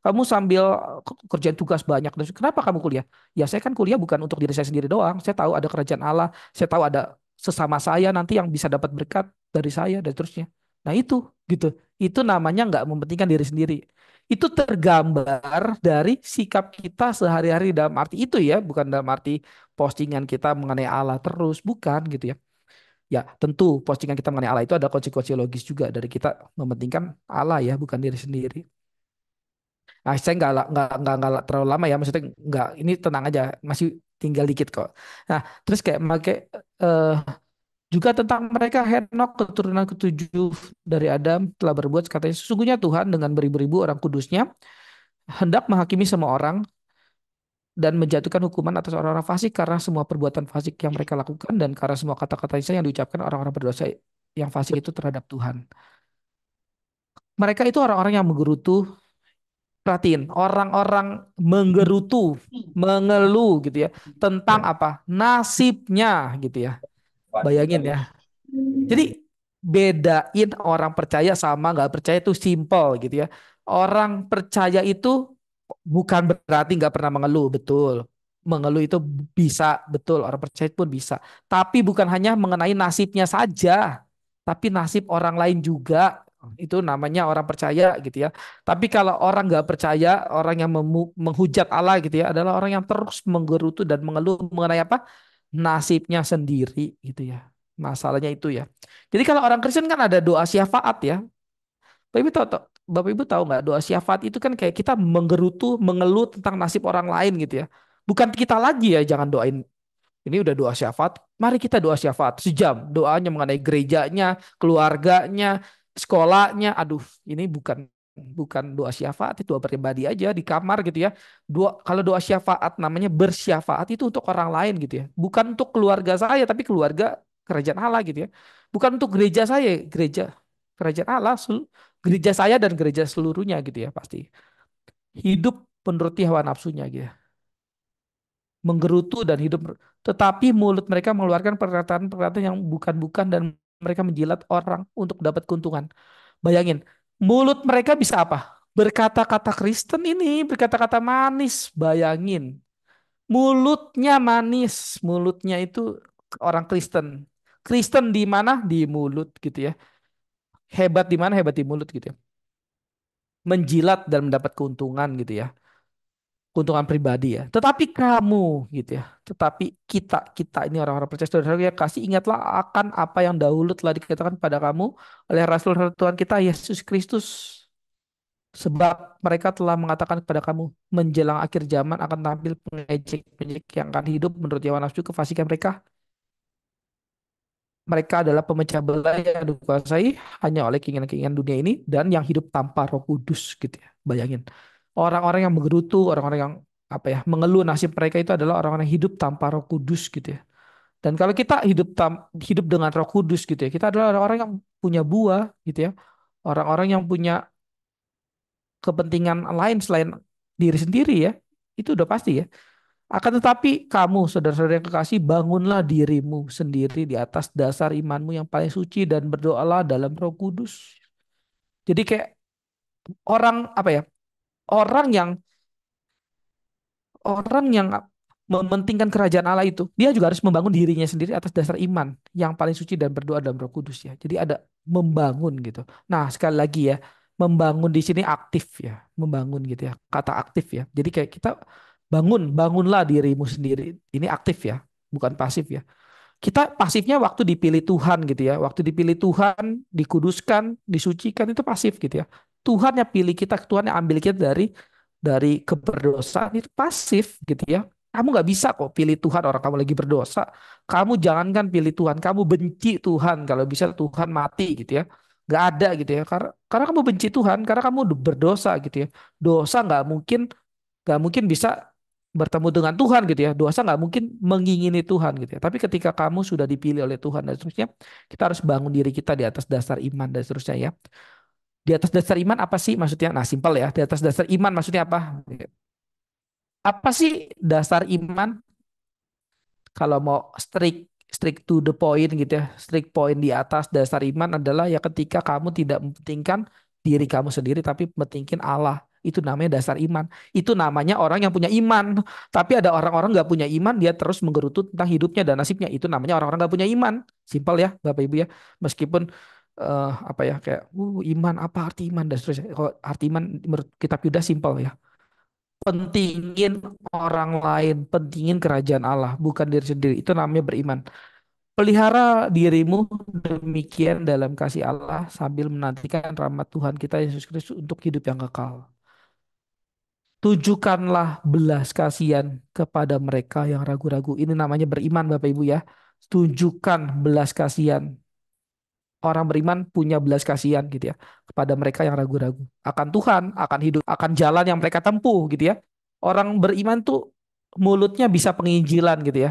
kamu sambil kerjaan tugas banyak. Kenapa kamu kuliah? Ya saya kan kuliah bukan untuk diri saya sendiri doang. Saya tahu ada kerajaan Allah, saya tahu ada sesama saya nanti yang bisa dapat berkat dari saya dan terusnya. Nah itu gitu. Itu namanya nggak mementingkan diri sendiri. Itu tergambar dari sikap kita sehari-hari dalam arti itu ya, bukan dalam arti postingan kita mengenai Allah terus, bukan gitu ya. Ya tentu postingan kita mengenai Allah itu ada konsekuensi logis juga dari kita mementingkan Allah ya, bukan diri sendiri. Nah, saya nggak nggak nggak nggak terlalu lama ya, maksudnya nggak ini tenang aja, masih tinggal dikit kok. Nah, terus kayak pakai uh, eh, juga tentang mereka Henok keturunan ketujuh dari Adam telah berbuat katanya sesungguhnya Tuhan dengan beribu-ribu orang kudusnya hendak menghakimi semua orang dan menjatuhkan hukuman atas orang-orang fasik karena semua perbuatan fasik yang mereka lakukan dan karena semua kata-kata yang diucapkan orang-orang berdosa yang fasik itu terhadap Tuhan. Mereka itu orang-orang yang menggerutu perhatiin orang-orang menggerutu, hmm. mengeluh gitu ya tentang ya. apa nasibnya gitu ya. Bayangin ya. Jadi bedain orang percaya sama nggak percaya itu simple gitu ya. Orang percaya itu bukan berarti nggak pernah mengeluh, betul. Mengeluh itu bisa, betul. Orang percaya pun bisa. Tapi bukan hanya mengenai nasibnya saja, tapi nasib orang lain juga itu namanya orang percaya gitu ya. Tapi kalau orang nggak percaya, orang yang menghujat Allah gitu ya adalah orang yang terus menggerutu dan mengeluh mengenai apa? nasibnya sendiri gitu ya. Masalahnya itu ya. Jadi kalau orang Kristen kan ada doa syafaat ya. Bapak Ibu tahu, Bapak Ibu tahu nggak doa syafaat itu kan kayak kita menggerutu, mengeluh tentang nasib orang lain gitu ya. Bukan kita lagi ya jangan doain ini udah doa syafaat, mari kita doa syafaat sejam. Doanya mengenai gerejanya, keluarganya, sekolahnya aduh ini bukan bukan doa syafaat itu doa pribadi aja di kamar gitu ya doa kalau doa syafaat namanya bersyafaat itu untuk orang lain gitu ya bukan untuk keluarga saya tapi keluarga kerajaan Allah gitu ya bukan untuk gereja saya gereja kerajaan Allah gereja saya dan gereja seluruhnya gitu ya pasti hidup menuruti hawa nafsunya gitu ya menggerutu dan hidup tetapi mulut mereka mengeluarkan perkataan-perkataan yang bukan-bukan dan mereka menjilat orang untuk dapat keuntungan. Bayangin, mulut mereka bisa apa? Berkata-kata Kristen ini, berkata-kata manis, bayangin. Mulutnya manis, mulutnya itu orang Kristen. Kristen di mana? Di mulut gitu ya. Hebat di mana? Hebat di mulut gitu ya. Menjilat dan mendapat keuntungan gitu ya keuntungan pribadi ya. Tetapi kamu gitu ya. Tetapi kita kita ini orang-orang percaya saudara ya kasih ingatlah akan apa yang dahulu telah dikatakan pada kamu oleh Rasul Tuhan kita Yesus Kristus. Sebab mereka telah mengatakan kepada kamu menjelang akhir zaman akan tampil pengejek-pengejek yang akan hidup menurut jawa nafsu kefasikan mereka. Mereka adalah pemecah belah yang dikuasai hanya oleh keinginan-keinginan dunia ini dan yang hidup tanpa roh kudus gitu ya. Bayangin orang-orang yang menggerutu, orang-orang yang apa ya, mengeluh nasib mereka itu adalah orang-orang yang hidup tanpa Roh Kudus gitu ya. Dan kalau kita hidup tam, hidup dengan Roh Kudus gitu ya, kita adalah orang-orang yang punya buah gitu ya. Orang-orang yang punya kepentingan lain selain diri sendiri ya. Itu udah pasti ya. Akan tetapi kamu saudara-saudara yang kekasih bangunlah dirimu sendiri di atas dasar imanmu yang paling suci dan berdoalah dalam Roh Kudus. Jadi kayak orang apa ya? orang yang orang yang mementingkan kerajaan Allah itu, dia juga harus membangun dirinya sendiri atas dasar iman yang paling suci dan berdoa dalam Roh Kudus ya. Jadi ada membangun gitu. Nah, sekali lagi ya, membangun di sini aktif ya, membangun gitu ya, kata aktif ya. Jadi kayak kita bangun, bangunlah dirimu sendiri. Ini aktif ya, bukan pasif ya. Kita pasifnya waktu dipilih Tuhan gitu ya, waktu dipilih Tuhan, dikuduskan, disucikan itu pasif gitu ya. Tuhan yang pilih kita, Tuhan yang ambil kita dari dari keberdosaan itu pasif gitu ya. Kamu nggak bisa kok pilih Tuhan orang kamu lagi berdosa. Kamu jangankan pilih Tuhan, kamu benci Tuhan kalau bisa Tuhan mati gitu ya. Gak ada gitu ya. Karena karena kamu benci Tuhan, karena kamu berdosa gitu ya. Dosa nggak mungkin nggak mungkin bisa bertemu dengan Tuhan gitu ya. Dosa nggak mungkin mengingini Tuhan gitu ya. Tapi ketika kamu sudah dipilih oleh Tuhan dan seterusnya, kita harus bangun diri kita di atas dasar iman dan seterusnya ya. Di atas dasar iman apa sih maksudnya? Nah, simpel ya. Di atas dasar iman maksudnya apa? Apa sih dasar iman? Kalau mau strict strict to the point gitu ya. Strict point di atas dasar iman adalah ya ketika kamu tidak mementingkan diri kamu sendiri tapi mementingkan Allah. Itu namanya dasar iman. Itu namanya orang yang punya iman. Tapi ada orang-orang gak punya iman, dia terus menggerutu tentang hidupnya dan nasibnya. Itu namanya orang-orang gak punya iman. Simpel ya, Bapak Ibu ya. Meskipun uh, apa ya kayak uh, iman apa arti iman dan seterusnya. Kalau arti iman menurut kitab Yuda simpel ya. Pentingin orang lain, pentingin kerajaan Allah, bukan diri sendiri. Itu namanya beriman. Pelihara dirimu demikian dalam kasih Allah sambil menantikan rahmat Tuhan kita Yesus Kristus untuk hidup yang kekal. Tujukanlah belas kasihan kepada mereka yang ragu-ragu. Ini namanya beriman Bapak Ibu ya. Tunjukkan belas kasihan orang beriman punya belas kasihan gitu ya kepada mereka yang ragu-ragu akan Tuhan, akan hidup, akan jalan yang mereka tempuh gitu ya. Orang beriman tuh mulutnya bisa penginjilan gitu ya.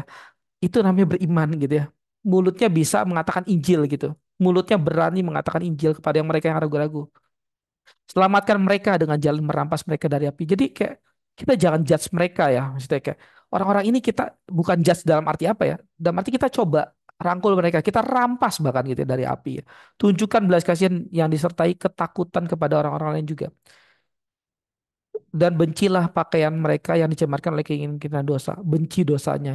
Itu namanya beriman gitu ya. Mulutnya bisa mengatakan Injil gitu. Mulutnya berani mengatakan Injil kepada yang mereka yang ragu-ragu. Selamatkan mereka dengan jalan merampas mereka dari api. Jadi kayak kita jangan judge mereka ya maksudnya kayak orang-orang ini kita bukan judge dalam arti apa ya dalam arti kita coba rangkul mereka, kita rampas bahkan gitu ya dari api. Ya. Tunjukkan belas kasihan yang disertai ketakutan kepada orang-orang lain juga. Dan bencilah pakaian mereka yang dicemarkan oleh keinginan dosa. Benci dosanya,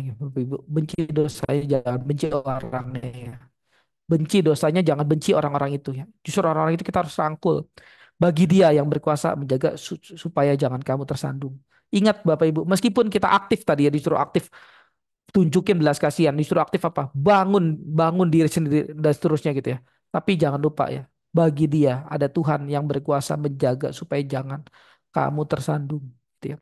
benci dosanya jangan benci orangnya. Ya. Benci dosanya jangan benci orang-orang itu ya. Justru orang-orang itu kita harus rangkul. Bagi dia yang berkuasa menjaga supaya jangan kamu tersandung. Ingat Bapak Ibu, meskipun kita aktif tadi ya disuruh aktif tunjukin belas kasihan justru aktif apa bangun bangun diri sendiri dan seterusnya gitu ya tapi jangan lupa ya bagi dia ada Tuhan yang berkuasa menjaga supaya jangan kamu tersandung gitu ya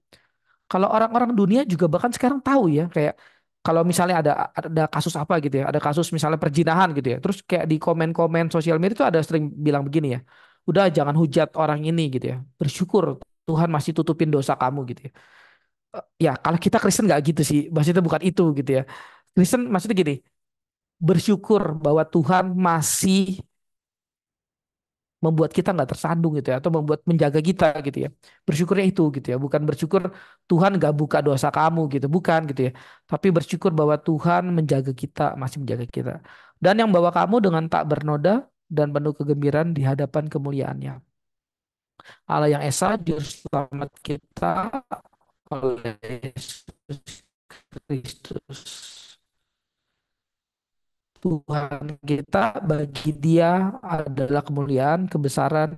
kalau orang-orang dunia juga bahkan sekarang tahu ya kayak kalau misalnya ada ada kasus apa gitu ya ada kasus misalnya perjinahan gitu ya terus kayak di komen-komen sosial media itu ada sering bilang begini ya udah jangan hujat orang ini gitu ya bersyukur Tuhan masih tutupin dosa kamu gitu ya ya kalau kita Kristen nggak gitu sih maksudnya bukan itu gitu ya Kristen maksudnya gini bersyukur bahwa Tuhan masih membuat kita nggak tersandung gitu ya atau membuat menjaga kita gitu ya bersyukurnya itu gitu ya bukan bersyukur Tuhan nggak buka dosa kamu gitu bukan gitu ya tapi bersyukur bahwa Tuhan menjaga kita masih menjaga kita dan yang bawa kamu dengan tak bernoda dan penuh kegembiraan di hadapan kemuliaannya Allah yang esa justru selamat kita oleh Kristus. Tuhan kita bagi dia adalah kemuliaan, kebesaran,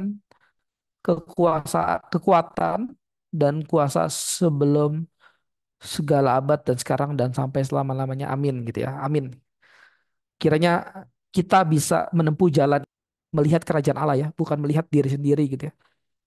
kekuasaan, kekuatan, dan kuasa sebelum segala abad dan sekarang dan sampai selama-lamanya. Amin gitu ya. Amin. Kiranya kita bisa menempuh jalan melihat kerajaan Allah ya, bukan melihat diri sendiri gitu ya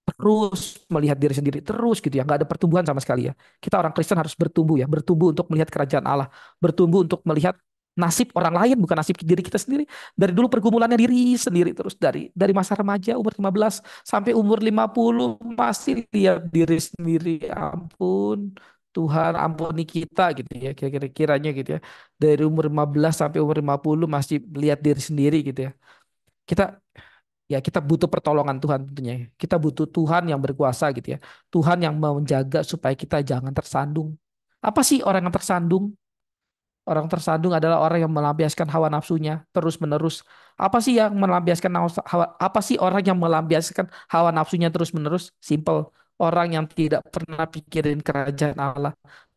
terus melihat diri sendiri terus gitu ya nggak ada pertumbuhan sama sekali ya kita orang Kristen harus bertumbuh ya bertumbuh untuk melihat kerajaan Allah bertumbuh untuk melihat nasib orang lain bukan nasib diri kita sendiri dari dulu pergumulannya diri sendiri terus dari dari masa remaja umur 15 sampai umur 50 masih lihat diri sendiri ampun Tuhan ampuni kita gitu ya kira-kira kiranya gitu ya dari umur 15 sampai umur 50 masih lihat diri sendiri gitu ya kita ya kita butuh pertolongan Tuhan tentunya. Ya. Kita butuh Tuhan yang berkuasa gitu ya. Tuhan yang menjaga supaya kita jangan tersandung. Apa sih orang yang tersandung? Orang tersandung adalah orang yang melampiaskan hawa nafsunya terus-menerus. Apa sih yang melampiaskan hawa apa sih orang yang melampiaskan hawa nafsunya terus-menerus? Simple, orang yang tidak pernah pikirin kerajaan Allah,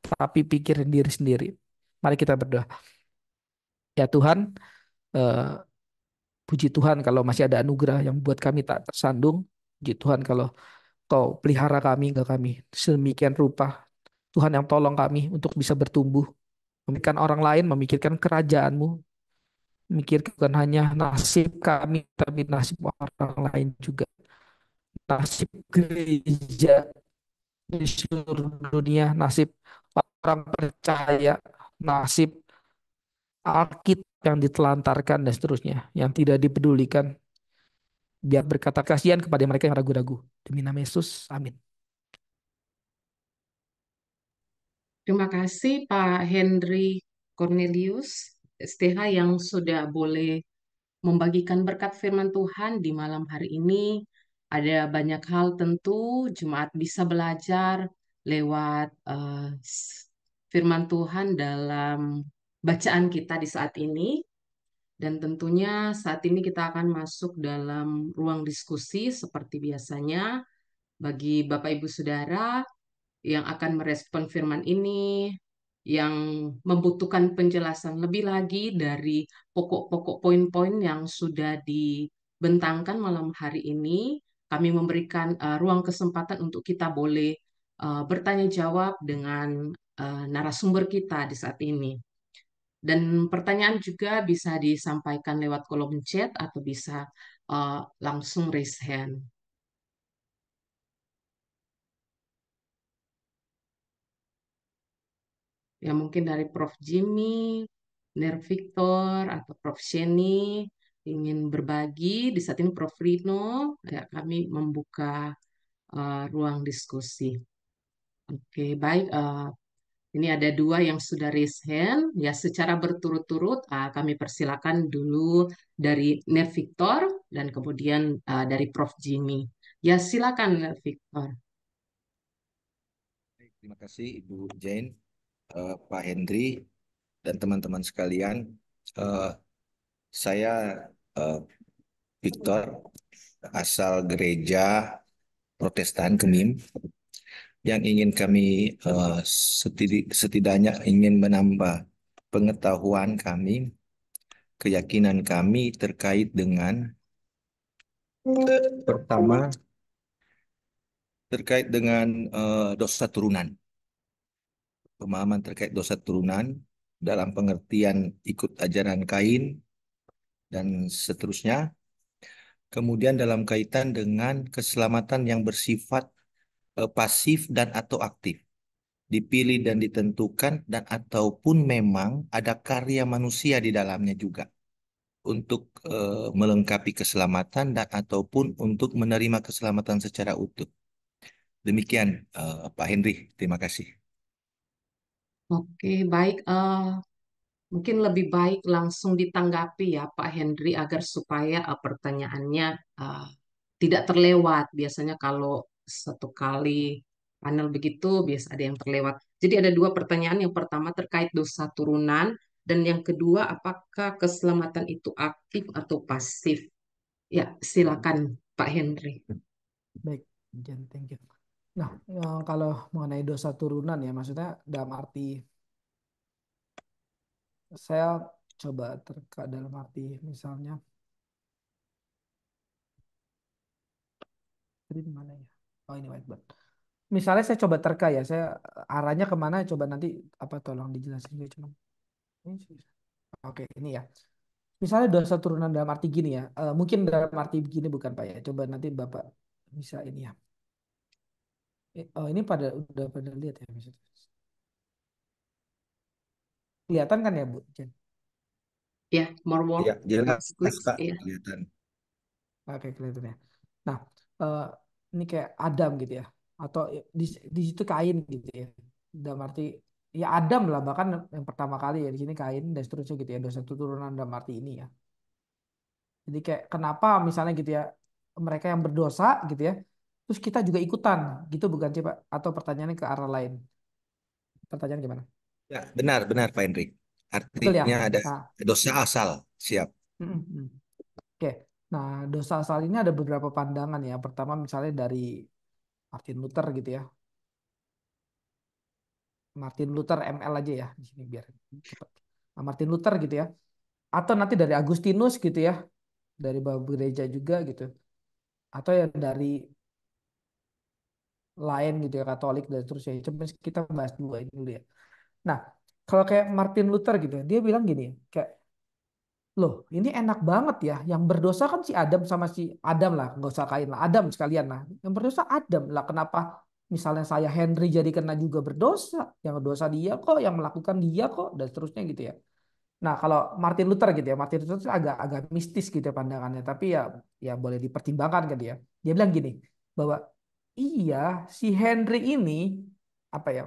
tapi pikirin diri sendiri. Mari kita berdoa. Ya Tuhan, eh, Puji Tuhan kalau masih ada anugerah yang buat kami tak tersandung. Puji Tuhan kalau kau pelihara kami, enggak kami. Sedemikian rupa. Tuhan yang tolong kami untuk bisa bertumbuh. Memikirkan orang lain, memikirkan kerajaanmu. Memikirkan bukan hanya nasib kami, tapi nasib orang lain juga. Nasib gereja di seluruh dunia, nasib orang percaya, nasib Alkitab yang ditelantarkan dan seterusnya, yang tidak dipedulikan. Biar berkata kasihan kepada mereka yang ragu-ragu. Demi nama Yesus, amin. Terima kasih Pak Henry Cornelius STH yang sudah boleh membagikan berkat firman Tuhan di malam hari ini. Ada banyak hal tentu jemaat bisa belajar lewat uh, firman Tuhan dalam bacaan kita di saat ini. Dan tentunya saat ini kita akan masuk dalam ruang diskusi seperti biasanya bagi Bapak Ibu Saudara yang akan merespon firman ini, yang membutuhkan penjelasan lebih lagi dari pokok-pokok poin-poin yang sudah dibentangkan malam hari ini, kami memberikan uh, ruang kesempatan untuk kita boleh uh, bertanya jawab dengan uh, narasumber kita di saat ini. Dan pertanyaan juga bisa disampaikan lewat kolom chat atau bisa uh, langsung raise hand. Ya mungkin dari Prof. Jimmy, Ner Victor, atau Prof. Sheni ingin berbagi. Di saat ini Prof. Rino, ya, kami membuka uh, ruang diskusi. Oke, baik. Uh, ini ada dua yang sudah raise hand. Ya, secara berturut-turut uh, kami persilakan dulu dari Nev Victor dan kemudian uh, dari Prof. Jimmy. Ya, silakan Nev Victor. Terima kasih Ibu Jane, uh, Pak Hendri, dan teman-teman sekalian. Uh, saya uh, Victor, asal gereja Protestan Kemim, yang ingin kami uh, setidaknya ingin menambah pengetahuan kami, keyakinan kami terkait dengan pertama terkait dengan uh, dosa turunan. Pemahaman terkait dosa turunan dalam pengertian ikut ajaran kain dan seterusnya. Kemudian dalam kaitan dengan keselamatan yang bersifat Eh, pasif dan atau aktif dipilih dan ditentukan dan ataupun memang ada karya manusia di dalamnya juga untuk e, melengkapi keselamatan dan ataupun untuk menerima keselamatan secara utuh. Demikian e, Pak Henry, terima kasih. Oke, baik. Uh, mungkin lebih baik langsung ditanggapi ya Pak Henry agar supaya uh, pertanyaannya uh, tidak terlewat. Biasanya kalau satu kali panel begitu biasa ada yang terlewat. Jadi ada dua pertanyaan. Yang pertama terkait dosa turunan dan yang kedua apakah keselamatan itu aktif atau pasif? Ya, silakan Pak Henry. Baik, Jen, thank you. Nah, eh, kalau mengenai dosa turunan ya, maksudnya dalam arti saya coba terkait dalam arti misalnya Jadi mana ya? Oh ini whiteboard. Misalnya saya coba terka ya, saya arahnya kemana? Coba nanti apa tolong dijelasin juga coba. Oke ini ya. Misalnya dosa turunan dalam arti gini ya, uh, mungkin dalam arti begini bukan Pak ya. Coba nanti Bapak bisa ini ya. Eh, oh ini pada udah pada lihat ya misalnya. Kelihatan kan ya Bu? Ya, more more. Ya, jelas, iya. Kelihatan. Oke, kelihatan ya. Nah, uh, ini kayak Adam gitu ya atau di, di situ Kain gitu ya dalam arti ya Adam lah bahkan yang pertama kali ya di sini Kain dan seterusnya gitu ya dosa turunan dalam arti ini ya jadi kayak kenapa misalnya gitu ya mereka yang berdosa gitu ya terus kita juga ikutan gitu bukan sih Pak atau pertanyaannya ke arah lain pertanyaan gimana ya benar benar Pak Hendrik ya? artinya ya? ada nah. dosa asal siap mm -hmm. oke okay. Nah, dosa asal ini ada beberapa pandangan ya. Pertama misalnya dari Martin Luther gitu ya. Martin Luther ML aja ya di sini biar cepat. Nah, Martin Luther gitu ya. Atau nanti dari Agustinus gitu ya. Dari bab gereja juga gitu. Atau yang dari lain gitu ya Katolik dan seterusnya. Cuma kita bahas dua ini dulu ya. Nah, kalau kayak Martin Luther gitu ya, dia bilang gini, kayak loh ini enak banget ya yang berdosa kan si Adam sama si Adam lah nggak usah kain lah Adam sekalian lah yang berdosa Adam lah kenapa misalnya saya Henry jadi kena juga berdosa yang berdosa dia kok yang melakukan dia kok dan seterusnya gitu ya nah kalau Martin Luther gitu ya Martin Luther agak agak mistis gitu ya pandangannya tapi ya ya boleh dipertimbangkan gitu ya dia bilang gini bahwa iya si Henry ini apa ya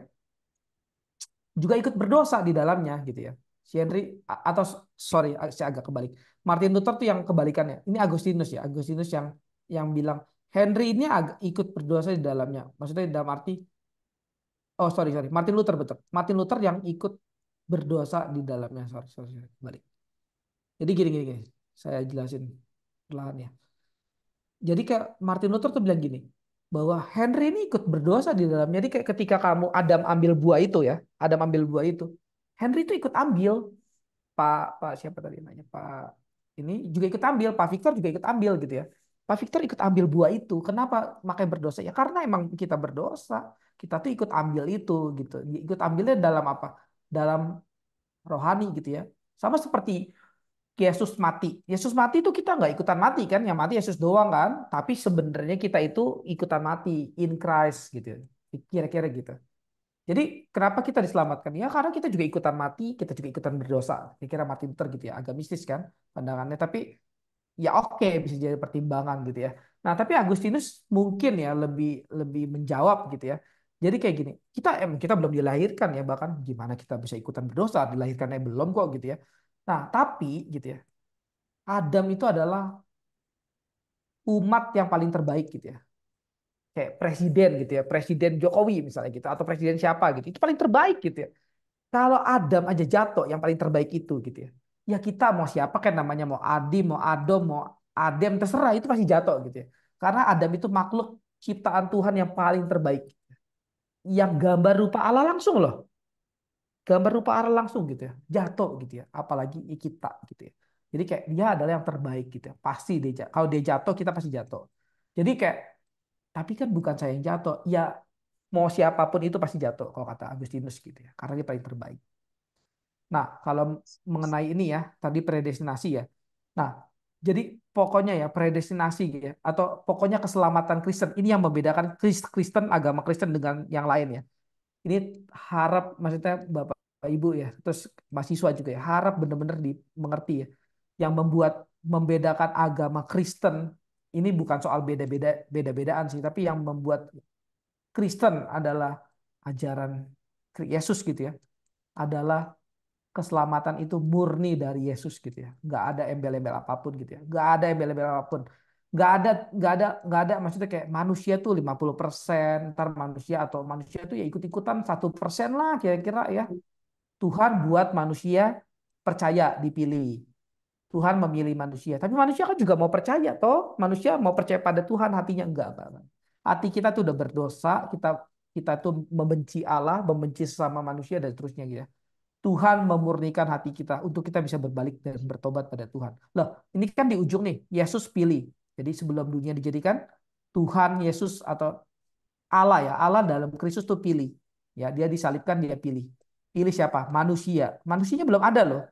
juga ikut berdosa di dalamnya gitu ya si Henry atau sorry saya agak kebalik Martin Luther tuh yang kebalikannya ini Agustinus ya Agustinus yang yang bilang Henry ini agak ikut berdosa di dalamnya maksudnya dalam arti oh sorry sorry Martin Luther betul Martin Luther yang ikut berdosa di dalamnya sorry sorry, sorry. kebalik jadi gini gini guys saya jelasin perlahan ya jadi kayak Martin Luther tuh bilang gini bahwa Henry ini ikut berdosa di dalamnya. Jadi kayak ketika kamu Adam ambil buah itu ya, Adam ambil buah itu, Henry itu ikut ambil. Pak Pak siapa tadi nanya Pak ini juga ikut ambil, Pak Victor juga ikut ambil gitu ya. Pak Victor ikut ambil buah itu. Kenapa makanya berdosa? Ya karena emang kita berdosa. Kita tuh ikut ambil itu gitu. Ikut ambilnya dalam apa? Dalam rohani gitu ya. Sama seperti Yesus mati. Yesus mati itu kita nggak ikutan mati kan? Yang mati Yesus doang kan? Tapi sebenarnya kita itu ikutan mati in Christ gitu. Ya. Kira-kira gitu. Jadi kenapa kita diselamatkan? Ya karena kita juga ikutan mati, kita juga ikutan berdosa. Kira-kira mati ter gitu ya, agak mistis kan pandangannya. Tapi ya oke okay, bisa jadi pertimbangan gitu ya. Nah tapi Agustinus mungkin ya lebih lebih menjawab gitu ya. Jadi kayak gini, kita em kita belum dilahirkan ya bahkan gimana kita bisa ikutan berdosa dilahirkannya belum kok gitu ya. Nah tapi gitu ya, Adam itu adalah umat yang paling terbaik gitu ya kayak presiden gitu ya, presiden Jokowi misalnya gitu atau presiden siapa gitu. Itu paling terbaik gitu ya. Kalau Adam aja jatuh yang paling terbaik itu gitu ya. Ya kita mau siapa kan namanya mau Adi, mau Adam, mau Adem terserah itu pasti jatuh gitu ya. Karena Adam itu makhluk ciptaan Tuhan yang paling terbaik. Yang gambar rupa Allah langsung loh. Gambar rupa Allah langsung gitu ya. Jatuh gitu ya. Apalagi kita gitu ya. Jadi kayak dia adalah yang terbaik gitu ya. Pasti dia jatuh. kalau dia jatuh kita pasti jatuh. Jadi kayak tapi kan bukan saya yang jatuh. Ya mau siapapun itu pasti jatuh kalau kata Agustinus gitu ya. Karena dia paling terbaik. Nah, kalau mengenai ini ya, tadi predestinasi ya. Nah, jadi pokoknya ya predestinasi gitu ya atau pokoknya keselamatan Kristen ini yang membedakan Kristen agama Kristen dengan yang lain ya. Ini harap maksudnya Bapak Ibu ya, terus mahasiswa juga ya, harap benar-benar dimengerti ya. Yang membuat membedakan agama Kristen ini bukan soal beda-beda beda-bedaan sih, tapi yang membuat Kristen adalah ajaran Yesus gitu ya, adalah keselamatan itu murni dari Yesus gitu ya, nggak ada embel-embel apapun gitu ya, nggak ada embel-embel apapun, nggak ada nggak ada nggak ada maksudnya kayak manusia tuh 50 persen, ntar manusia atau manusia tuh ya ikut-ikutan satu persen lah kira-kira ya. Tuhan buat manusia percaya dipilih Tuhan memilih manusia. Tapi manusia kan juga mau percaya toh. Manusia mau percaya pada Tuhan, hatinya enggak, apa? Hati kita tuh udah berdosa, kita kita tuh membenci Allah, membenci sesama manusia dan seterusnya gitu ya. Tuhan memurnikan hati kita untuk kita bisa berbalik dan bertobat pada Tuhan. Loh, ini kan di ujung nih, Yesus pilih. Jadi sebelum dunia dijadikan, Tuhan Yesus atau Allah ya, Allah dalam Kristus tuh pilih. Ya, dia disalibkan, dia pilih. Pilih siapa? Manusia. Manusianya belum ada loh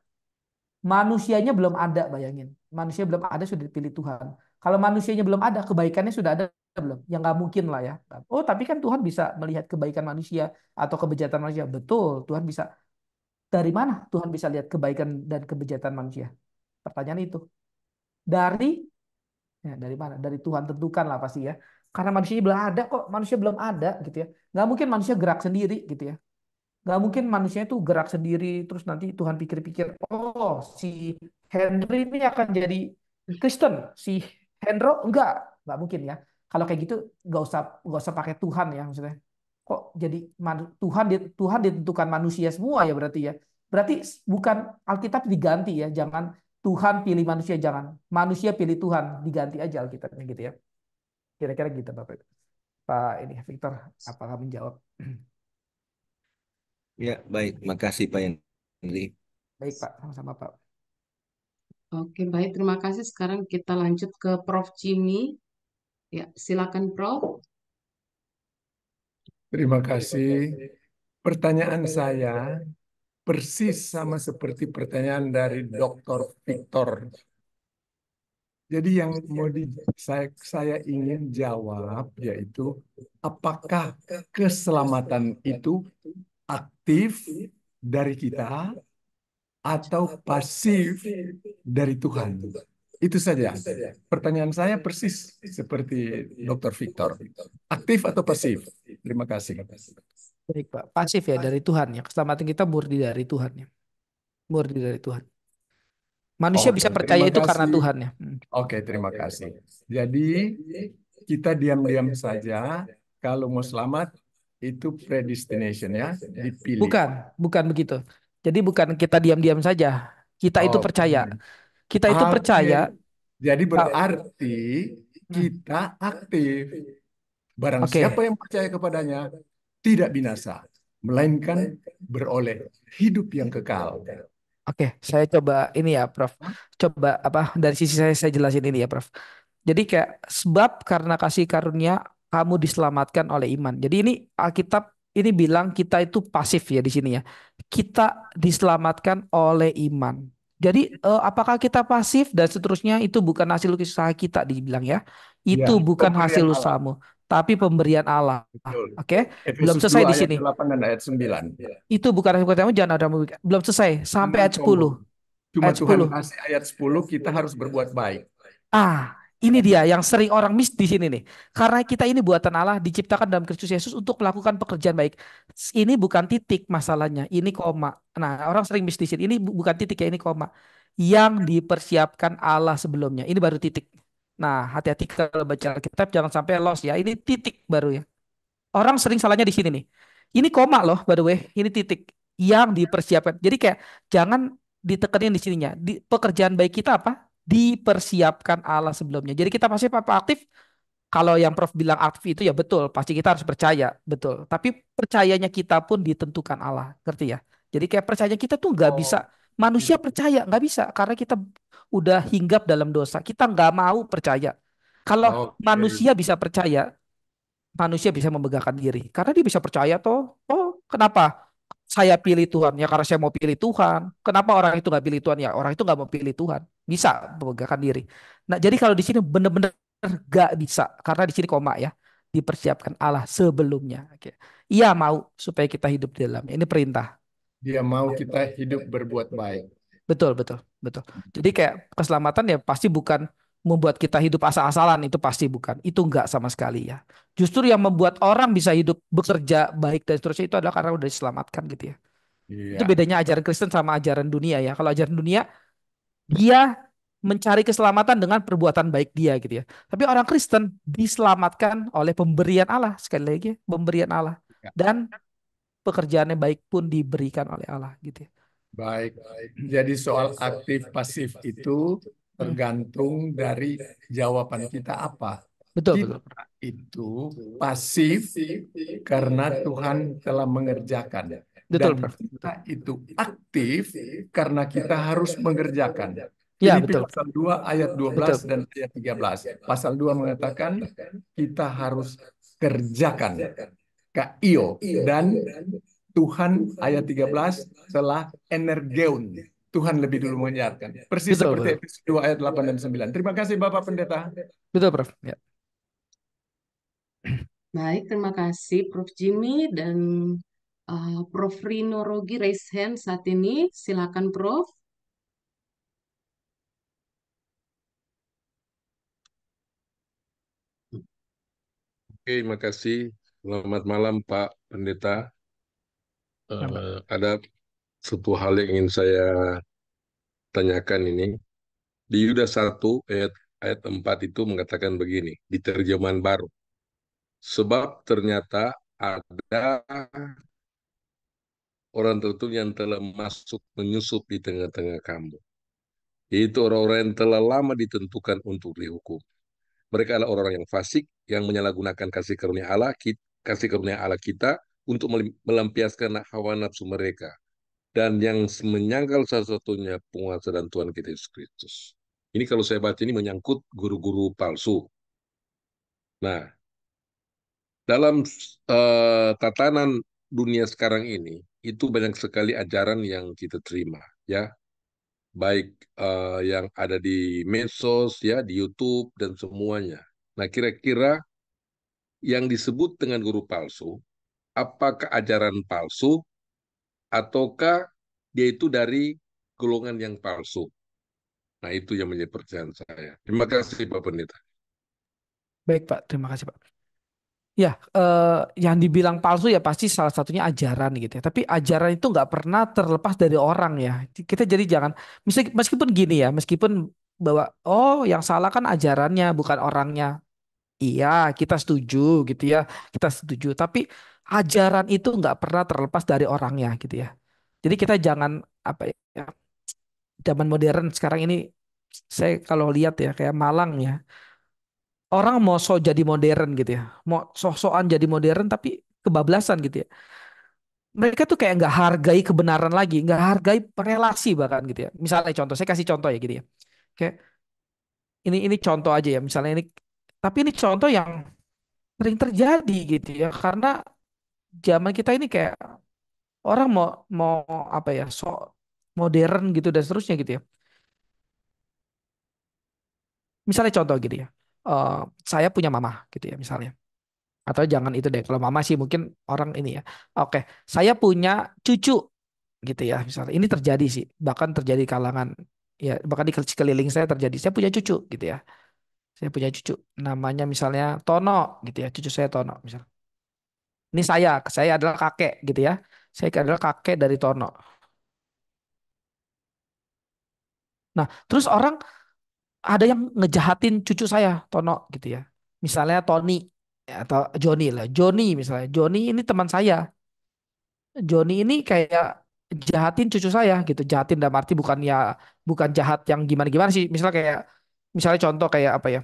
manusianya belum ada bayangin manusia belum ada sudah dipilih Tuhan kalau manusianya belum ada kebaikannya sudah ada belum yang nggak mungkin lah ya oh tapi kan Tuhan bisa melihat kebaikan manusia atau kebejatan manusia betul Tuhan bisa dari mana Tuhan bisa lihat kebaikan dan kebejatan manusia pertanyaan itu dari ya dari mana dari Tuhan tentukan lah pasti ya karena manusia belum ada kok manusia belum ada gitu ya nggak mungkin manusia gerak sendiri gitu ya Gak mungkin manusia itu gerak sendiri terus nanti Tuhan pikir-pikir, oh si Henry ini akan jadi Kristen, si Hendro enggak, nggak mungkin ya. Kalau kayak gitu nggak usah nggak usah pakai Tuhan ya maksudnya. Kok jadi Tuhan Tuhan ditentukan manusia semua ya berarti ya. Berarti bukan Alkitab diganti ya, jangan Tuhan pilih manusia jangan. Manusia pilih Tuhan, diganti aja Alkitabnya gitu ya. Kira-kira gitu Bapak. Pak ini Victor, apakah menjawab? Ya, baik. Makasih Pak Henry. Baik Pak, sama-sama Pak. Oke, baik. Terima kasih. Sekarang kita lanjut ke Prof. Jimmy. Ya, silakan Prof. Terima kasih. Pertanyaan saya persis sama seperti pertanyaan dari Dr. Victor. Jadi yang mau di, saya, saya ingin jawab yaitu apakah keselamatan itu aktif dari kita atau pasif dari Tuhan? Itu saja. Pertanyaan saya persis seperti Dr. Victor. Aktif atau pasif? Terima kasih. Baik Pak, pasif ya dari Tuhan ya. Keselamatan kita murni dari Tuhan ya. Murni dari Tuhan. Manusia okay, bisa percaya itu karena Tuhan ya. Hmm. Oke, terima kasih. Jadi kita diam-diam saja. Kalau mau selamat, itu ya, predestination ya, dipilih. Bukan, bukan begitu. Jadi bukan kita diam-diam saja. Kita oh, itu percaya. Kita itu percaya. Jadi nah, berarti hmm. kita aktif. Barang okay. siapa yang percaya kepadanya tidak binasa, melainkan beroleh hidup yang kekal. Oke, okay, saya coba ini ya, Prof. Coba apa dari sisi saya saya jelasin ini ya, Prof. Jadi kayak sebab karena kasih karunia kamu diselamatkan oleh iman. Jadi ini Alkitab ini bilang kita itu pasif ya di sini ya. Kita diselamatkan oleh iman. Jadi eh, apakah kita pasif dan seterusnya itu bukan hasil usaha kita dibilang ya. Itu ya, bukan hasil usahamu, tapi pemberian Allah. Oke. Okay? Belum selesai di sini. 8 dan ayat 9. Ya. Itu bukan hasil usahamu. jangan ada belum selesai sampai ayat 10. Cuma ayat 10. Tuhan ayat 10 kita harus berbuat baik. Ah, ini dia yang sering orang miss di sini nih. Karena kita ini buatan Allah diciptakan dalam Kristus Yesus untuk melakukan pekerjaan baik. Ini bukan titik masalahnya, ini koma. Nah, orang sering miss di sini. Ini bukan titik ya, ini koma. Yang dipersiapkan Allah sebelumnya. Ini baru titik. Nah, hati-hati kalau baca Alkitab jangan sampai lost ya. Ini titik baru ya. Orang sering salahnya di sini nih. Ini koma loh, by the way. Ini titik yang dipersiapkan. Jadi kayak jangan ditekenin di sininya. Di, pekerjaan baik kita apa? dipersiapkan Allah sebelumnya. Jadi kita pasti apa aktif kalau yang Prof bilang aktif itu ya betul, pasti kita harus percaya, betul. Tapi percayanya kita pun ditentukan Allah, ngerti ya? Jadi kayak percaya kita tuh nggak oh. bisa manusia percaya nggak bisa karena kita udah hinggap dalam dosa. Kita nggak mau percaya. Kalau okay. manusia bisa percaya, manusia bisa memegahkan diri karena dia bisa percaya toh. Oh, kenapa? Saya pilih Tuhan ya karena saya mau pilih Tuhan. Kenapa orang itu nggak pilih Tuhan ya? Orang itu nggak mau pilih Tuhan bisa pegangkan diri. Nah, jadi kalau di sini benar-benar gak bisa karena di sini koma ya dipersiapkan Allah sebelumnya. Oke. Ia mau supaya kita hidup di dalam. Ini perintah. Dia mau kita hidup berbuat baik. Betul, betul, betul. Jadi kayak keselamatan ya pasti bukan membuat kita hidup asal-asalan itu pasti bukan. Itu enggak sama sekali ya. Justru yang membuat orang bisa hidup bekerja baik dan seterusnya itu adalah karena udah diselamatkan gitu ya. Iya. Itu bedanya ajaran Kristen sama ajaran dunia ya. Kalau ajaran dunia dia mencari keselamatan dengan perbuatan baik dia gitu ya. Tapi orang Kristen diselamatkan oleh pemberian Allah sekali lagi ya, pemberian Allah ya. dan pekerjaannya baik pun diberikan oleh Allah gitu ya. Baik, baik. Jadi soal aktif pasif itu tergantung dari jawaban kita apa. Betul, kita betul. Itu pasif karena Tuhan telah mengerjakan Betul, Dan Prof. kita itu aktif karena kita harus mengerjakan. Ini Ya, betul. pasal 2 ayat 12 betul. dan ayat 13. Pasal 2 mengatakan kita harus kerjakan. Kaio dan Tuhan ayat 13 telah energeun. Tuhan lebih dulu menyiarkan. Persis Betul, seperti episode 2 ayat 8 dan 9. Terima kasih Bapak Pendeta. Betul, Prof. Ya. Baik, terima kasih Prof. Jimmy dan Eh, Prof. Rino Rogi raise hand saat ini. Silakan Prof. Oke, terima kasih. Selamat malam Pak Pendeta. Uh, ada satu hal yang ingin saya tanyakan ini. Di Yudas 1 ayat, ayat 4 itu mengatakan begini, di terjemahan baru. Sebab ternyata ada orang tertentu yang telah masuk menyusup di tengah-tengah kamu. Itu orang-orang yang telah lama ditentukan untuk dihukum. Mereka adalah orang-orang yang fasik, yang menyalahgunakan kasih karunia Allah, kasih karunia Allah kita untuk melampiaskan hawa nafsu mereka. Dan yang menyangkal salah satunya penguasa dan Tuhan kita Yesus Kristus. Ini kalau saya baca ini menyangkut guru-guru palsu. Nah, dalam uh, tatanan dunia sekarang ini, itu banyak sekali ajaran yang kita terima ya baik uh, yang ada di medsos ya di YouTube dan semuanya nah kira-kira yang disebut dengan guru palsu apakah ajaran palsu ataukah dia itu dari golongan yang palsu nah itu yang menjadi pertanyaan saya terima kasih Pak Pendeta baik Pak terima kasih Pak Ya, eh, yang dibilang palsu ya pasti salah satunya ajaran gitu ya. Tapi ajaran itu nggak pernah terlepas dari orang ya. Kita jadi jangan, meskipun, meskipun gini ya, meskipun bahwa oh yang salah kan ajarannya bukan orangnya. Iya, kita setuju gitu ya, kita setuju. Tapi ajaran itu nggak pernah terlepas dari orangnya gitu ya. Jadi kita jangan apa ya, zaman modern sekarang ini saya kalau lihat ya kayak Malang ya orang mau so jadi modern gitu ya, mau sok-sokan jadi modern tapi kebablasan gitu ya. Mereka tuh kayak nggak hargai kebenaran lagi, nggak hargai relasi bahkan gitu ya. Misalnya contoh, saya kasih contoh ya gitu ya. Kayak ini ini contoh aja ya, misalnya ini tapi ini contoh yang sering terjadi gitu ya karena zaman kita ini kayak orang mau mau apa ya sok modern gitu dan seterusnya gitu ya. Misalnya contoh gitu ya uh, saya punya mama gitu ya misalnya atau jangan itu deh kalau mama sih mungkin orang ini ya oke saya punya cucu gitu ya misalnya ini terjadi sih bahkan terjadi kalangan ya bahkan di keliling saya terjadi saya punya cucu gitu ya saya punya cucu namanya misalnya Tono gitu ya cucu saya Tono misal ini saya saya adalah kakek gitu ya saya adalah kakek dari Tono nah terus orang ada yang ngejahatin cucu saya Tono gitu ya misalnya Tony ya, atau Joni lah Joni misalnya Joni ini teman saya Joni ini kayak jahatin cucu saya gitu jahatin dalam arti bukan ya bukan jahat yang gimana gimana sih misalnya kayak misalnya contoh kayak apa ya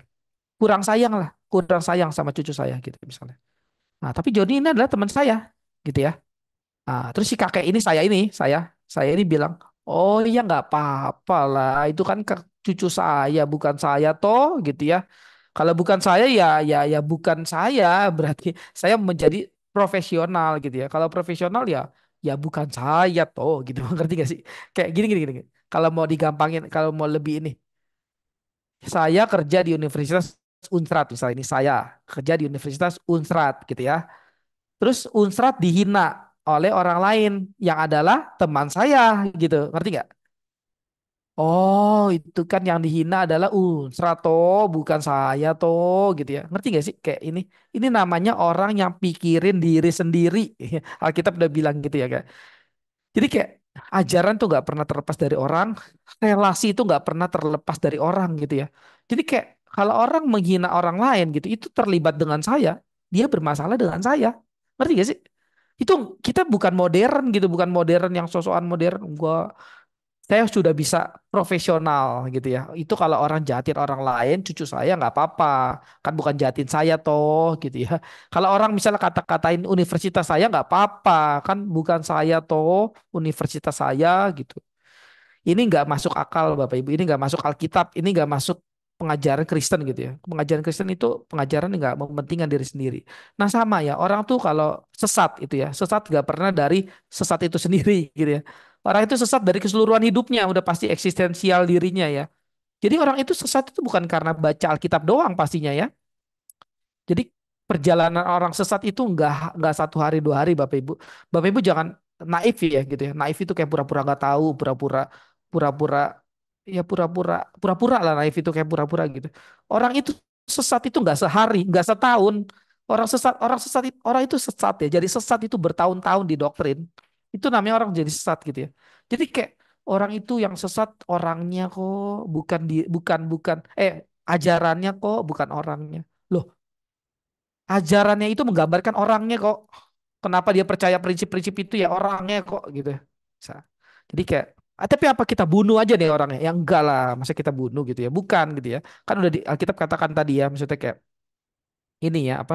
kurang sayang lah kurang sayang sama cucu saya gitu misalnya nah tapi Joni ini adalah teman saya gitu ya nah, terus si kakek ini saya ini saya saya ini bilang oh iya nggak apa-apa lah itu kan cucu saya bukan saya toh gitu ya. Kalau bukan saya ya ya ya bukan saya berarti saya menjadi profesional gitu ya. Kalau profesional ya ya bukan saya toh gitu. Ngerti gak sih? Kayak gini gini gini. Kalau mau digampangin, kalau mau lebih ini. Saya kerja di universitas Unsrat misalnya ini saya kerja di universitas Unsrat gitu ya. Terus Unsrat dihina oleh orang lain yang adalah teman saya gitu. Ngerti nggak? Oh, itu kan yang dihina adalah Unsra uh, toh, bukan saya toh gitu ya. Ngerti gak sih kayak ini? Ini namanya orang yang pikirin diri sendiri. Alkitab udah bilang gitu ya, kayak. Jadi kayak ajaran tuh nggak pernah terlepas dari orang, relasi itu nggak pernah terlepas dari orang gitu ya. Jadi kayak kalau orang menghina orang lain gitu, itu terlibat dengan saya, dia bermasalah dengan saya. Ngerti gak sih? Itu kita bukan modern gitu, bukan modern yang sosokan modern. Enggak, saya sudah bisa profesional gitu ya. Itu kalau orang jahatin orang lain, cucu saya nggak apa-apa. Kan bukan jahatin saya toh gitu ya. Kalau orang misalnya kata-katain universitas saya nggak apa-apa. Kan bukan saya toh universitas saya gitu. Ini nggak masuk akal Bapak Ibu. Ini nggak masuk Alkitab. Ini nggak masuk pengajaran Kristen gitu ya. Pengajaran Kristen itu pengajaran nggak mementingkan diri sendiri. Nah sama ya orang tuh kalau sesat itu ya. Sesat nggak pernah dari sesat itu sendiri gitu ya Orang itu sesat dari keseluruhan hidupnya, udah pasti eksistensial dirinya ya. Jadi orang itu sesat itu bukan karena baca Alkitab doang pastinya ya. Jadi perjalanan orang sesat itu nggak nggak satu hari dua hari bapak ibu. Bapak ibu jangan naif ya gitu ya. Naif itu kayak pura-pura nggak tahu, pura-pura pura-pura ya pura-pura pura-pura lah naif itu kayak pura-pura gitu. Orang itu sesat itu nggak sehari, nggak setahun. Orang sesat, orang sesat, orang itu sesat ya. Jadi sesat itu bertahun-tahun di doktrin. Itu namanya orang jadi sesat gitu ya. Jadi kayak orang itu yang sesat orangnya kok bukan di bukan bukan eh ajarannya kok bukan orangnya. Loh, ajarannya itu menggambarkan orangnya kok. Kenapa dia percaya prinsip-prinsip itu ya orangnya kok gitu. ya. Jadi kayak Ah, tapi apa kita bunuh aja nih orangnya? Yang enggak lah, masa kita bunuh gitu ya? Bukan gitu ya. Kan udah di Alkitab katakan tadi ya, maksudnya kayak ini ya apa?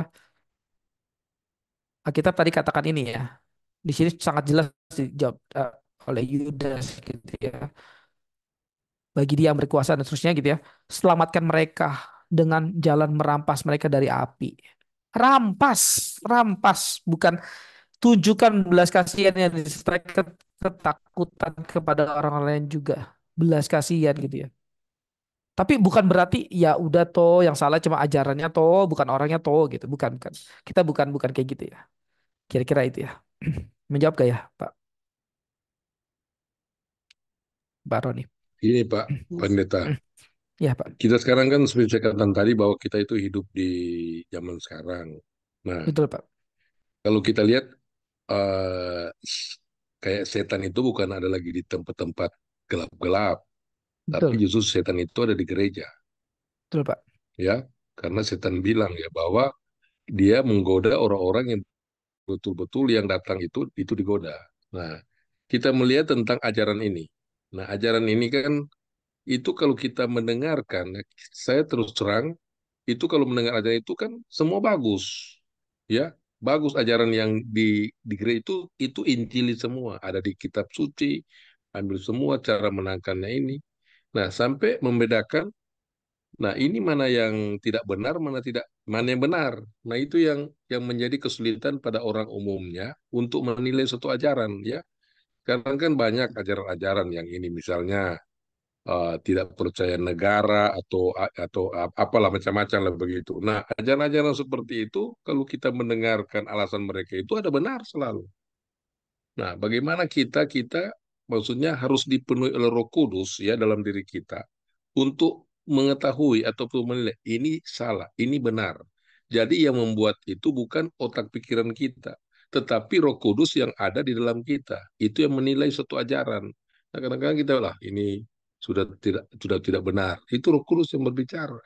Alkitab tadi katakan ini ya di sini sangat jelas dijawab uh, eh, oleh Yudas gitu ya. Bagi dia yang berkuasa dan seterusnya gitu ya. Selamatkan mereka dengan jalan merampas mereka dari api. Rampas, rampas bukan tunjukkan belas kasihan yang disertai ketakutan kepada orang lain juga. Belas kasihan gitu ya. Tapi bukan berarti ya udah toh yang salah cuma ajarannya toh, bukan orangnya toh gitu. Bukan, bukan. Kita bukan bukan kayak gitu ya. Kira-kira itu ya. Menjawab gak ya, Pak? Pak Roni. Ini Pak Pendeta. Ya, Pak. Kita sekarang kan seperti saya tadi bahwa kita itu hidup di zaman sekarang. Nah, betul Pak. Kalau kita lihat uh, kayak setan itu bukan ada lagi di tempat-tempat gelap-gelap, tapi justru setan itu ada di gereja. Betul Pak. Ya, karena setan bilang ya bahwa dia menggoda orang-orang yang betul-betul yang datang itu itu digoda. Nah, kita melihat tentang ajaran ini. Nah, ajaran ini kan itu kalau kita mendengarkan, saya terus terang itu kalau mendengar ajaran itu kan semua bagus, ya bagus ajaran yang di di gereja itu itu injili semua ada di kitab suci ambil semua cara menangkannya ini. Nah sampai membedakan Nah, ini mana yang tidak benar, mana tidak, mana yang benar. Nah, itu yang yang menjadi kesulitan pada orang umumnya untuk menilai suatu ajaran, ya. Karena kan banyak ajaran-ajaran yang ini misalnya uh, tidak percaya negara atau atau apalah macam-macam lah begitu. Nah, ajaran-ajaran seperti itu kalau kita mendengarkan alasan mereka itu ada benar selalu. Nah, bagaimana kita kita maksudnya harus dipenuhi oleh Roh Kudus ya dalam diri kita untuk mengetahui ataupun menilai ini salah, ini benar. Jadi yang membuat itu bukan otak pikiran kita, tetapi Roh Kudus yang ada di dalam kita. Itu yang menilai suatu ajaran. Nah, kadang-kadang kita lah ini sudah tidak sudah tidak benar. Itu Roh Kudus yang berbicara.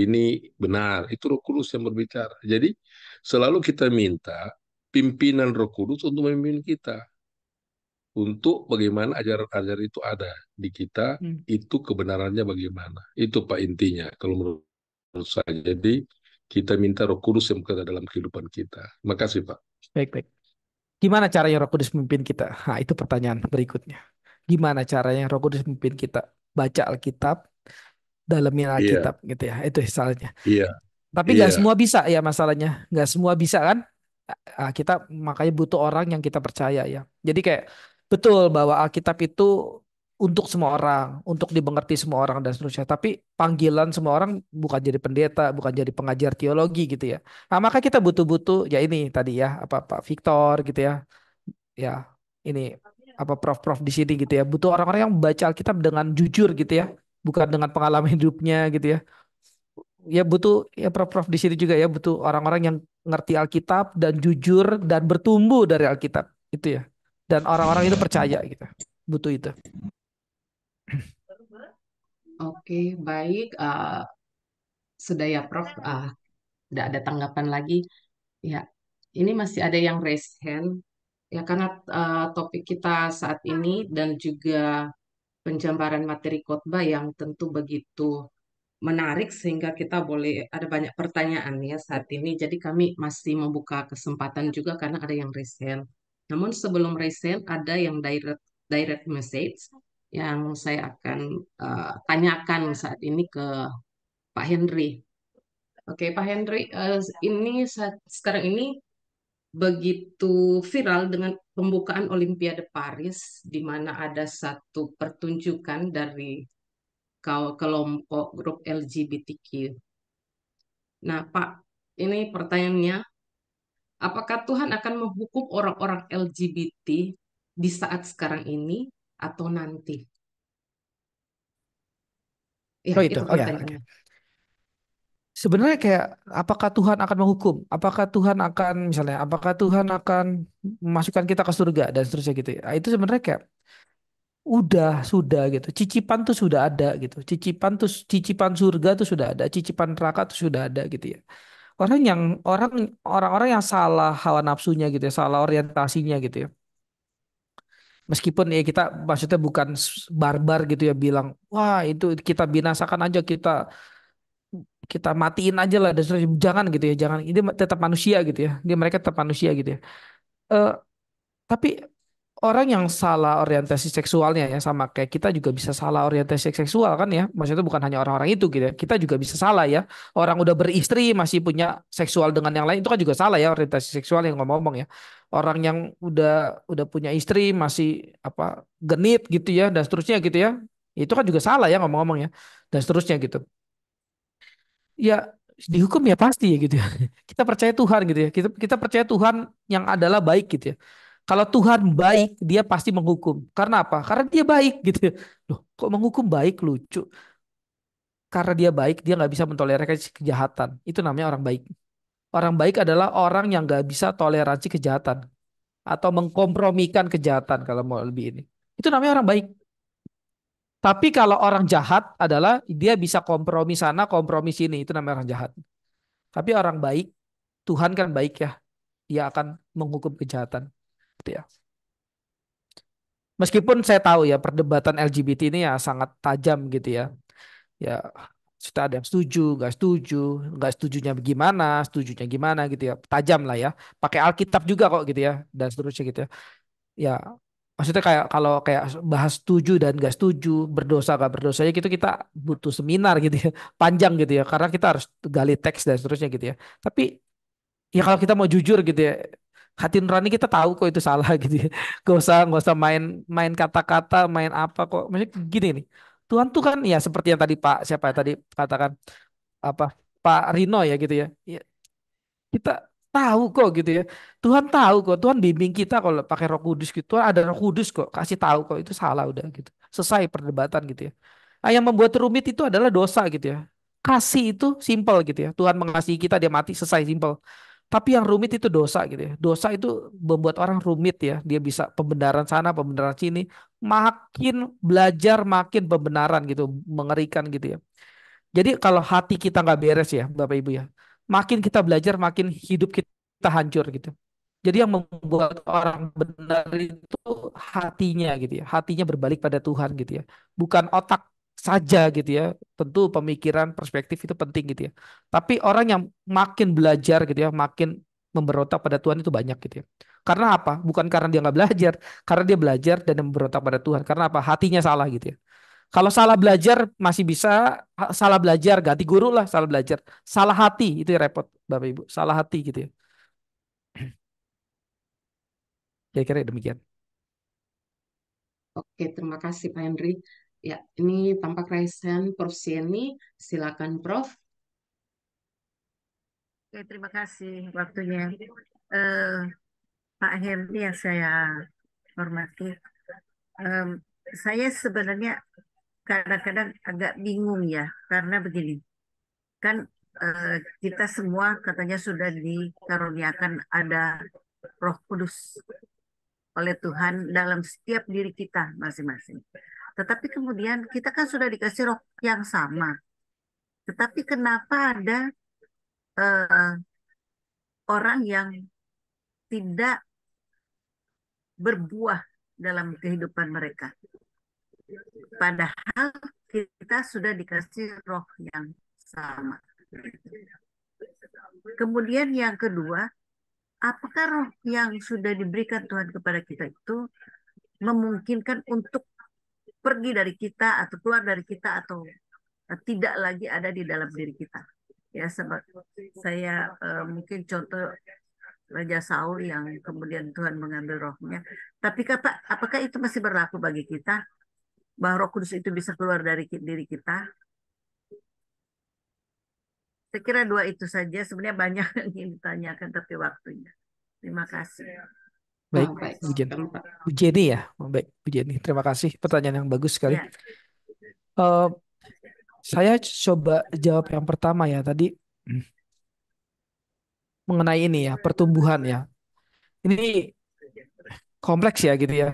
Ini benar, itu Roh Kudus yang berbicara. Jadi selalu kita minta pimpinan Roh Kudus untuk memimpin kita untuk bagaimana ajaran-ajaran itu ada di kita, hmm. itu kebenarannya bagaimana. Itu Pak intinya kalau menurut, saya. Jadi kita minta roh kudus yang bekerja dalam kehidupan kita. Makasih Pak. Baik, baik. Gimana caranya roh kudus memimpin kita? Nah, itu pertanyaan berikutnya. Gimana caranya roh kudus memimpin kita? Baca Alkitab, dalamin iya. Alkitab yeah. gitu ya. Itu misalnya. Iya. Yeah. Tapi iya. nggak gak semua bisa ya masalahnya. Gak semua bisa kan? kita makanya butuh orang yang kita percaya ya. Jadi kayak betul bahwa Alkitab itu untuk semua orang, untuk dimengerti semua orang dan seterusnya. Tapi panggilan semua orang bukan jadi pendeta, bukan jadi pengajar teologi gitu ya. Nah, maka kita butuh-butuh ya ini tadi ya apa Pak Victor gitu ya. Ya, ini apa prof-prof di sini gitu ya. Butuh orang-orang yang baca Alkitab dengan jujur gitu ya, bukan dengan pengalaman hidupnya gitu ya. Ya butuh ya prof-prof di sini juga ya butuh orang-orang yang ngerti Alkitab dan jujur dan bertumbuh dari Alkitab. Itu ya dan orang-orang itu percaya gitu butuh itu oke baik uh, eh, sudah ya prof uh, eh, tidak ada tanggapan lagi ya ini masih ada yang raise hand ya karena uh, topik kita saat ini dan juga penjabaran materi khotbah yang tentu begitu menarik sehingga kita boleh ada banyak pertanyaan ya saat ini jadi kami masih membuka kesempatan juga karena ada yang raise namun sebelum resell ada yang direct direct message yang saya akan uh, tanyakan saat ini ke Pak Henry. Oke, Pak Henry, uh, ini saat, sekarang ini begitu viral dengan pembukaan Olimpiade Paris, di mana ada satu pertunjukan dari kelompok grup LGBTQ. Nah, Pak, ini pertanyaannya, Apakah Tuhan akan menghukum orang-orang LGBT di saat sekarang ini atau nanti? Ya, oh itu, itu oh, ya, Sebenarnya kayak apakah Tuhan akan menghukum? Apakah Tuhan akan misalnya apakah Tuhan akan memasukkan kita ke surga dan seterusnya gitu. Ya? Itu sebenarnya kayak udah sudah gitu. Cicipan tuh sudah ada gitu. Cicipan tuh cicipan surga tuh sudah ada, cicipan neraka tuh sudah ada gitu ya orang yang orang orang-orang yang salah hawa nafsunya gitu ya, salah orientasinya gitu ya. Meskipun ya kita maksudnya bukan barbar gitu ya bilang, wah itu kita binasakan aja kita kita matiin aja lah dan seterusnya. jangan gitu ya, jangan ini tetap manusia gitu ya. Dia mereka tetap manusia gitu ya. Uh, tapi orang yang salah orientasi seksualnya ya sama kayak kita juga bisa salah orientasi seksual kan ya. Maksudnya bukan hanya orang-orang itu gitu ya. Kita juga bisa salah ya. Orang udah beristri masih punya seksual dengan yang lain itu kan juga salah ya orientasi seksual yang ngomong-ngomong ya. Orang yang udah udah punya istri masih apa genit gitu ya dan seterusnya gitu ya. Itu kan juga salah ya ngomong-ngomong ya dan seterusnya gitu. Ya dihukum ya pasti ya gitu ya. Kita percaya Tuhan gitu ya. Kita kita percaya Tuhan yang adalah baik gitu ya. Kalau Tuhan baik, dia pasti menghukum. Karena apa? Karena dia baik gitu. Loh, kok menghukum baik lucu? Karena dia baik, dia nggak bisa mentoleransi kejahatan. Itu namanya orang baik. Orang baik adalah orang yang nggak bisa toleransi kejahatan atau mengkompromikan kejahatan kalau mau lebih ini. Itu namanya orang baik. Tapi kalau orang jahat adalah dia bisa kompromi sana, kompromi sini. Itu namanya orang jahat. Tapi orang baik, Tuhan kan baik ya. Dia akan menghukum kejahatan gitu ya. Meskipun saya tahu ya perdebatan LGBT ini ya sangat tajam gitu ya. Ya kita ada yang setuju, nggak setuju, nggak setujunya gimana, setujunya gimana gitu ya. Tajam lah ya. Pakai Alkitab juga kok gitu ya dan seterusnya gitu ya. Ya maksudnya kayak kalau kayak bahas setuju dan gak setuju berdosa gak berdosa ya gitu kita butuh seminar gitu ya panjang gitu ya karena kita harus gali teks dan seterusnya gitu ya tapi ya kalau kita mau jujur gitu ya hati nurani kita tahu kok itu salah gitu ya. Gak usah gak usah main main kata-kata, main apa kok. Maksudnya gini nih. Tuhan tuh kan ya seperti yang tadi Pak siapa ya tadi katakan apa Pak Rino ya gitu ya. ya kita tahu kok gitu ya. Tuhan tahu kok. Tuhan bimbing kita kalau pakai Roh Kudus gitu. Tuhan ada Roh Kudus kok. Kasih tahu kok itu salah udah gitu. Selesai perdebatan gitu ya. Nah, yang membuat rumit itu adalah dosa gitu ya. Kasih itu simple gitu ya. Tuhan mengasihi kita dia mati selesai simple tapi yang rumit itu dosa gitu ya. Dosa itu membuat orang rumit ya. Dia bisa pembenaran sana, pembenaran sini. Makin belajar, makin pembenaran gitu. Mengerikan gitu ya. Jadi kalau hati kita nggak beres ya Bapak Ibu ya. Makin kita belajar, makin hidup kita hancur gitu. Jadi yang membuat orang benar itu hatinya gitu ya. Hatinya berbalik pada Tuhan gitu ya. Bukan otak saja gitu ya. Tentu pemikiran perspektif itu penting gitu ya. Tapi orang yang makin belajar gitu ya, makin memberontak pada Tuhan itu banyak gitu ya. Karena apa? Bukan karena dia nggak belajar, karena dia belajar dan memberontak pada Tuhan. Karena apa? Hatinya salah gitu ya. Kalau salah belajar masih bisa salah belajar ganti guru lah salah belajar. Salah hati itu ya repot Bapak Ibu, salah hati gitu ya. Kira-kira demikian. Oke, terima kasih Pak Henry. Ya, ini tampak resen Prof. Sieni. Silakan Prof. Oke, terima kasih waktunya. Uh, Pak Herdi yang saya hormati. Um, saya sebenarnya kadang-kadang agak bingung ya, karena begini. Kan uh, kita semua katanya sudah dikaruniakan ada roh kudus oleh Tuhan dalam setiap diri kita masing-masing. Tetapi kemudian kita kan sudah dikasih roh yang sama. Tetapi kenapa ada uh, orang yang tidak berbuah dalam kehidupan mereka? Padahal kita sudah dikasih roh yang sama. Kemudian yang kedua, apakah roh yang sudah diberikan Tuhan kepada kita itu memungkinkan untuk pergi dari kita atau keluar dari kita atau tidak lagi ada di dalam diri kita. Ya, saya uh, mungkin contoh Raja Saul yang kemudian Tuhan mengambil rohnya. Tapi kata, apakah itu masih berlaku bagi kita? Bahwa roh kudus itu bisa keluar dari diri kita? Saya kira dua itu saja. Sebenarnya banyak yang ingin ditanyakan, tapi waktunya. Terima kasih. Baik, oh, baik. Bu Jenny. Bu Jenny ya, oh, baik Bu Jenny. Terima kasih pertanyaan yang bagus sekali. Ya. Uh, saya coba jawab yang pertama ya tadi mengenai ini ya pertumbuhan ya. Ini kompleks ya gitu ya.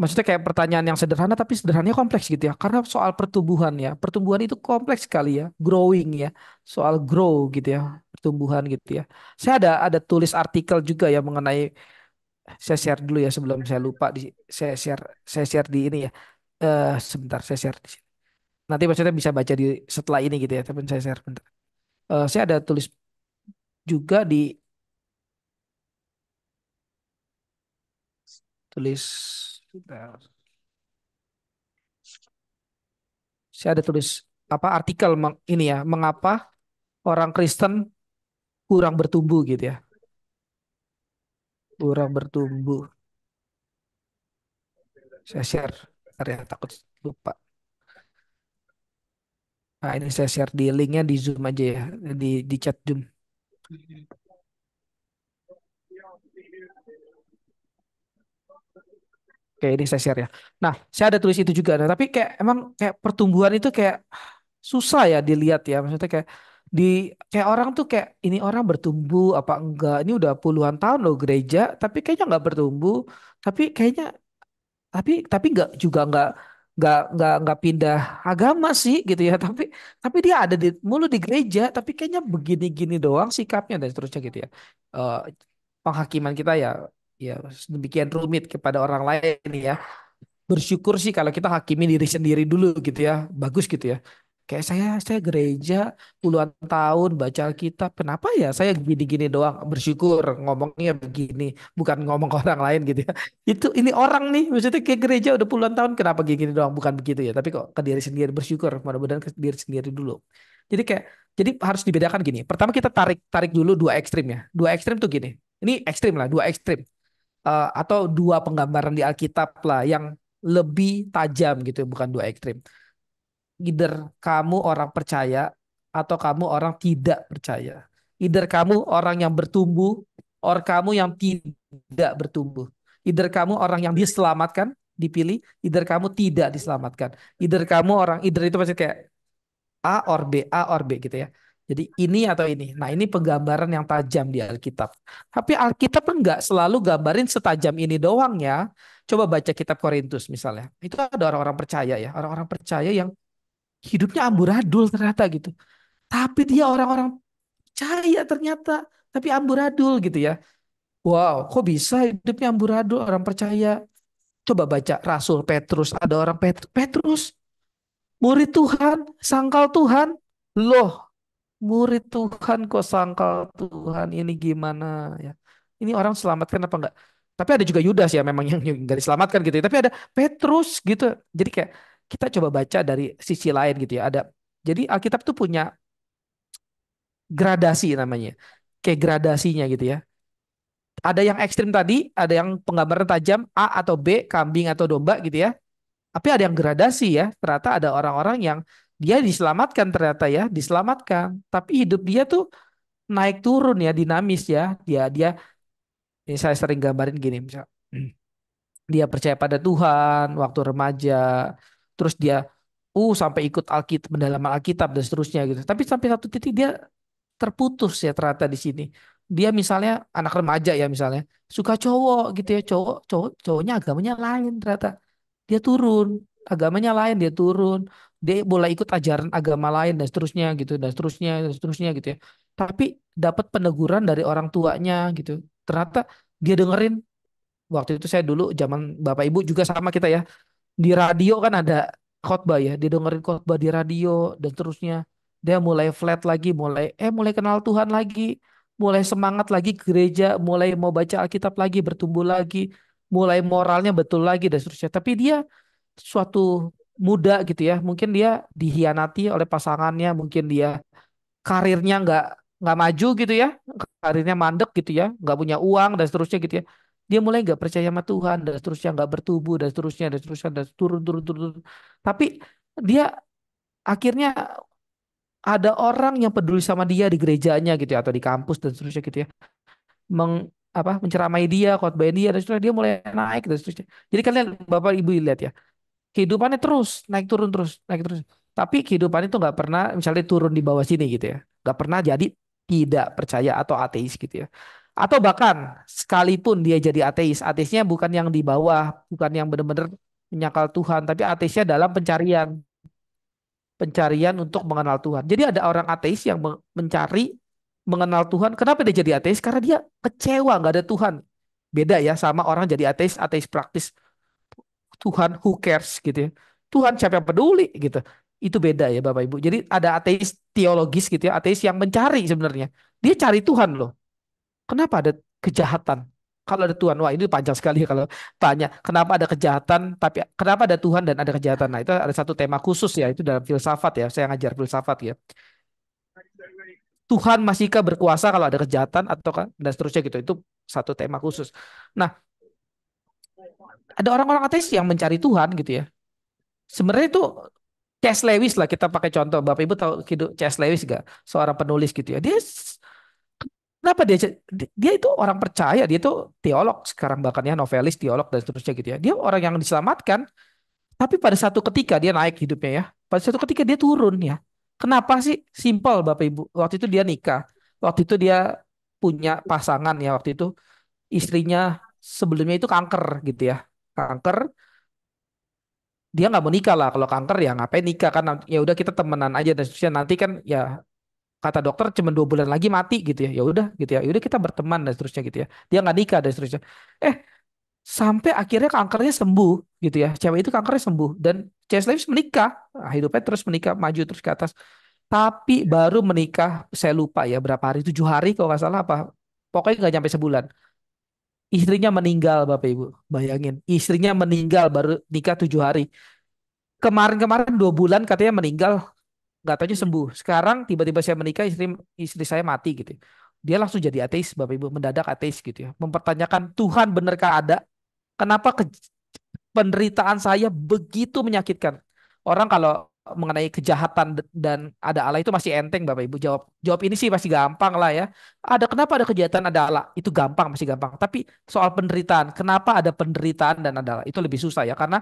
Maksudnya kayak pertanyaan yang sederhana tapi sederhananya kompleks gitu ya. Karena soal pertumbuhan ya. Pertumbuhan itu kompleks sekali ya. Growing ya. Soal grow gitu ya. Pertumbuhan gitu ya. Saya ada ada tulis artikel juga ya mengenai saya share dulu ya sebelum saya lupa di saya share saya share di ini ya. uh, sebentar saya share di sini. Nanti maksudnya bisa baca di setelah ini gitu ya, tapi saya share bentar. Uh, saya ada tulis juga di tulis bentar. Saya ada tulis apa artikel meng, ini ya, mengapa orang Kristen kurang bertumbuh gitu ya kurang bertumbuh. Saya share, karena ya, takut lupa. Nah, ini saya share di linknya di Zoom aja ya, di, di chat Zoom. Oke, ini saya share ya. Nah, saya ada tulis itu juga. Nah, tapi kayak emang kayak pertumbuhan itu kayak susah ya dilihat ya. Maksudnya kayak di kayak orang tuh kayak ini orang bertumbuh apa enggak ini udah puluhan tahun loh gereja tapi kayaknya nggak bertumbuh tapi kayaknya tapi tapi nggak juga nggak nggak nggak nggak pindah agama sih gitu ya tapi tapi dia ada di mulu di gereja tapi kayaknya begini-gini doang sikapnya dan seterusnya gitu ya uh, penghakiman kita ya ya demikian rumit kepada orang lain ya bersyukur sih kalau kita hakimi diri sendiri dulu gitu ya bagus gitu ya Kayak saya saya gereja puluhan tahun baca Alkitab, kenapa ya saya gini-gini doang bersyukur ngomongnya begini, bukan ngomong ke orang lain gitu ya. Itu ini orang nih maksudnya kayak gereja udah puluhan tahun kenapa gini-gini doang bukan begitu ya, tapi kok ke diri sendiri bersyukur, mudah-mudahan ke diri sendiri dulu. Jadi kayak jadi harus dibedakan gini. Pertama kita tarik tarik dulu dua ekstrim ya. Dua ekstrim tuh gini. Ini ekstrim lah, dua ekstrim. Uh, atau dua penggambaran di Alkitab lah yang lebih tajam gitu, ya, bukan dua ekstrim either kamu orang percaya atau kamu orang tidak percaya. Either kamu orang yang bertumbuh or kamu yang tidak bertumbuh. Either kamu orang yang diselamatkan, dipilih, either kamu tidak diselamatkan. Either kamu orang, either itu maksudnya kayak A or B, A or B gitu ya. Jadi ini atau ini. Nah ini penggambaran yang tajam di Alkitab. Tapi Alkitab enggak kan selalu gambarin setajam ini doang ya. Coba baca kitab Korintus misalnya. Itu ada orang-orang percaya ya. Orang-orang percaya yang hidupnya amburadul ternyata gitu. Tapi dia orang-orang percaya ternyata, tapi amburadul gitu ya. Wow, kok bisa hidupnya amburadul orang percaya? Coba baca Rasul Petrus, ada orang Petrus, murid Tuhan, sangkal Tuhan. Loh, murid Tuhan kok sangkal Tuhan ini gimana ya? Ini orang selamatkan apa enggak? Tapi ada juga Yudas ya memang yang enggak diselamatkan gitu. Ya. Tapi ada Petrus gitu. Jadi kayak kita coba baca dari sisi lain gitu ya. Ada jadi Alkitab tuh punya gradasi namanya. Kayak gradasinya gitu ya. Ada yang ekstrim tadi, ada yang penggambaran tajam A atau B, kambing atau domba gitu ya. Tapi ada yang gradasi ya. Ternyata ada orang-orang yang dia diselamatkan ternyata ya, diselamatkan. Tapi hidup dia tuh naik turun ya, dinamis ya. Dia dia ini saya sering gambarin gini misalnya. Dia percaya pada Tuhan waktu remaja, terus dia uh sampai ikut Alkitab pendalaman Alkitab dan seterusnya gitu. Tapi sampai satu titik dia terputus ya ternyata di sini. Dia misalnya anak remaja ya misalnya suka cowok gitu ya cowok cowok cowoknya agamanya lain ternyata dia turun agamanya lain dia turun dia boleh ikut ajaran agama lain dan seterusnya gitu dan seterusnya dan seterusnya gitu ya tapi dapat peneguran dari orang tuanya gitu ternyata dia dengerin waktu itu saya dulu zaman bapak ibu juga sama kita ya di radio kan ada khotbah ya, dia dengerin khotbah di radio dan terusnya dia mulai flat lagi, mulai eh mulai kenal Tuhan lagi, mulai semangat lagi ke gereja, mulai mau baca Alkitab lagi, bertumbuh lagi, mulai moralnya betul lagi dan seterusnya. Tapi dia suatu muda gitu ya, mungkin dia dihianati oleh pasangannya, mungkin dia karirnya nggak nggak maju gitu ya, karirnya mandek gitu ya, nggak punya uang dan seterusnya gitu ya. Dia mulai nggak percaya sama Tuhan dan seterusnya nggak bertubuh dan seterusnya dan seterusnya dan turun turun turun. turun. Tapi dia akhirnya ada orang yang peduli sama dia di gerejanya gitu ya atau di kampus dan seterusnya gitu ya. Meng, apa menceramai dia, khotbahin dia dan seterusnya dia mulai naik dan seterusnya. Jadi kalian Bapak Ibu lihat ya. Kehidupannya terus naik turun terus, naik terus. Tapi kehidupannya itu nggak pernah misalnya turun di bawah sini gitu ya. Nggak pernah jadi tidak percaya atau ateis gitu ya. Atau bahkan sekalipun dia jadi ateis, ateisnya bukan yang di bawah, bukan yang benar-benar menyakal Tuhan, tapi ateisnya dalam pencarian. Pencarian untuk mengenal Tuhan. Jadi ada orang ateis yang mencari mengenal Tuhan. Kenapa dia jadi ateis? Karena dia kecewa nggak ada Tuhan. Beda ya sama orang jadi ateis, ateis praktis. Tuhan who cares gitu ya. Tuhan siapa yang peduli gitu itu beda ya Bapak Ibu. Jadi ada ateis teologis gitu ya, ateis yang mencari sebenarnya. Dia cari Tuhan loh. Kenapa ada kejahatan? Kalau ada Tuhan, wah ini panjang sekali kalau tanya kenapa ada kejahatan, tapi kenapa ada Tuhan dan ada kejahatan? Nah itu ada satu tema khusus ya, itu dalam filsafat ya, saya ngajar filsafat ya. Tuhan masihkah berkuasa kalau ada kejahatan atau kan dan seterusnya gitu, itu satu tema khusus. Nah ada orang-orang ateis yang mencari Tuhan gitu ya. Sebenarnya itu C.S. Lewis lah kita pakai contoh. Bapak Ibu tahu C.S. Lewis gak? Seorang penulis gitu ya. Dia Kenapa dia dia itu orang percaya, dia itu teolog sekarang bahkan ya novelis, teolog dan seterusnya gitu ya. Dia orang yang diselamatkan, tapi pada satu ketika dia naik hidupnya ya. Pada satu ketika dia turun ya. Kenapa sih? Simpel Bapak Ibu. Waktu itu dia nikah, waktu itu dia punya pasangan ya waktu itu istrinya sebelumnya itu kanker gitu ya. Kanker dia nggak mau nikah lah kalau kanker ya ngapain nikah kan ya udah kita temenan aja dan seterusnya nanti kan ya kata dokter cuma dua bulan lagi mati gitu ya ya udah gitu ya. ya udah kita berteman dan seterusnya gitu ya dia nggak nikah dan seterusnya eh sampai akhirnya kankernya sembuh gitu ya cewek itu kankernya sembuh dan Chase menikah nah, hidupnya terus menikah maju terus ke atas tapi ya. baru menikah saya lupa ya berapa hari tujuh hari kalau nggak salah apa pokoknya nggak sampai sebulan istrinya meninggal bapak ibu bayangin istrinya meninggal baru nikah tujuh hari kemarin-kemarin dua bulan katanya meninggal nggak tanya sembuh. Sekarang tiba-tiba saya menikah istri istri saya mati gitu. Dia langsung jadi ateis, Bapak Ibu, mendadak ateis gitu ya. Mempertanyakan Tuhan benarkah ada? Kenapa ke penderitaan saya begitu menyakitkan? Orang kalau mengenai kejahatan dan ada Allah itu masih enteng Bapak Ibu jawab jawab ini sih masih gampang lah ya ada kenapa ada kejahatan ada Allah itu gampang masih gampang tapi soal penderitaan kenapa ada penderitaan dan ada Allah itu lebih susah ya karena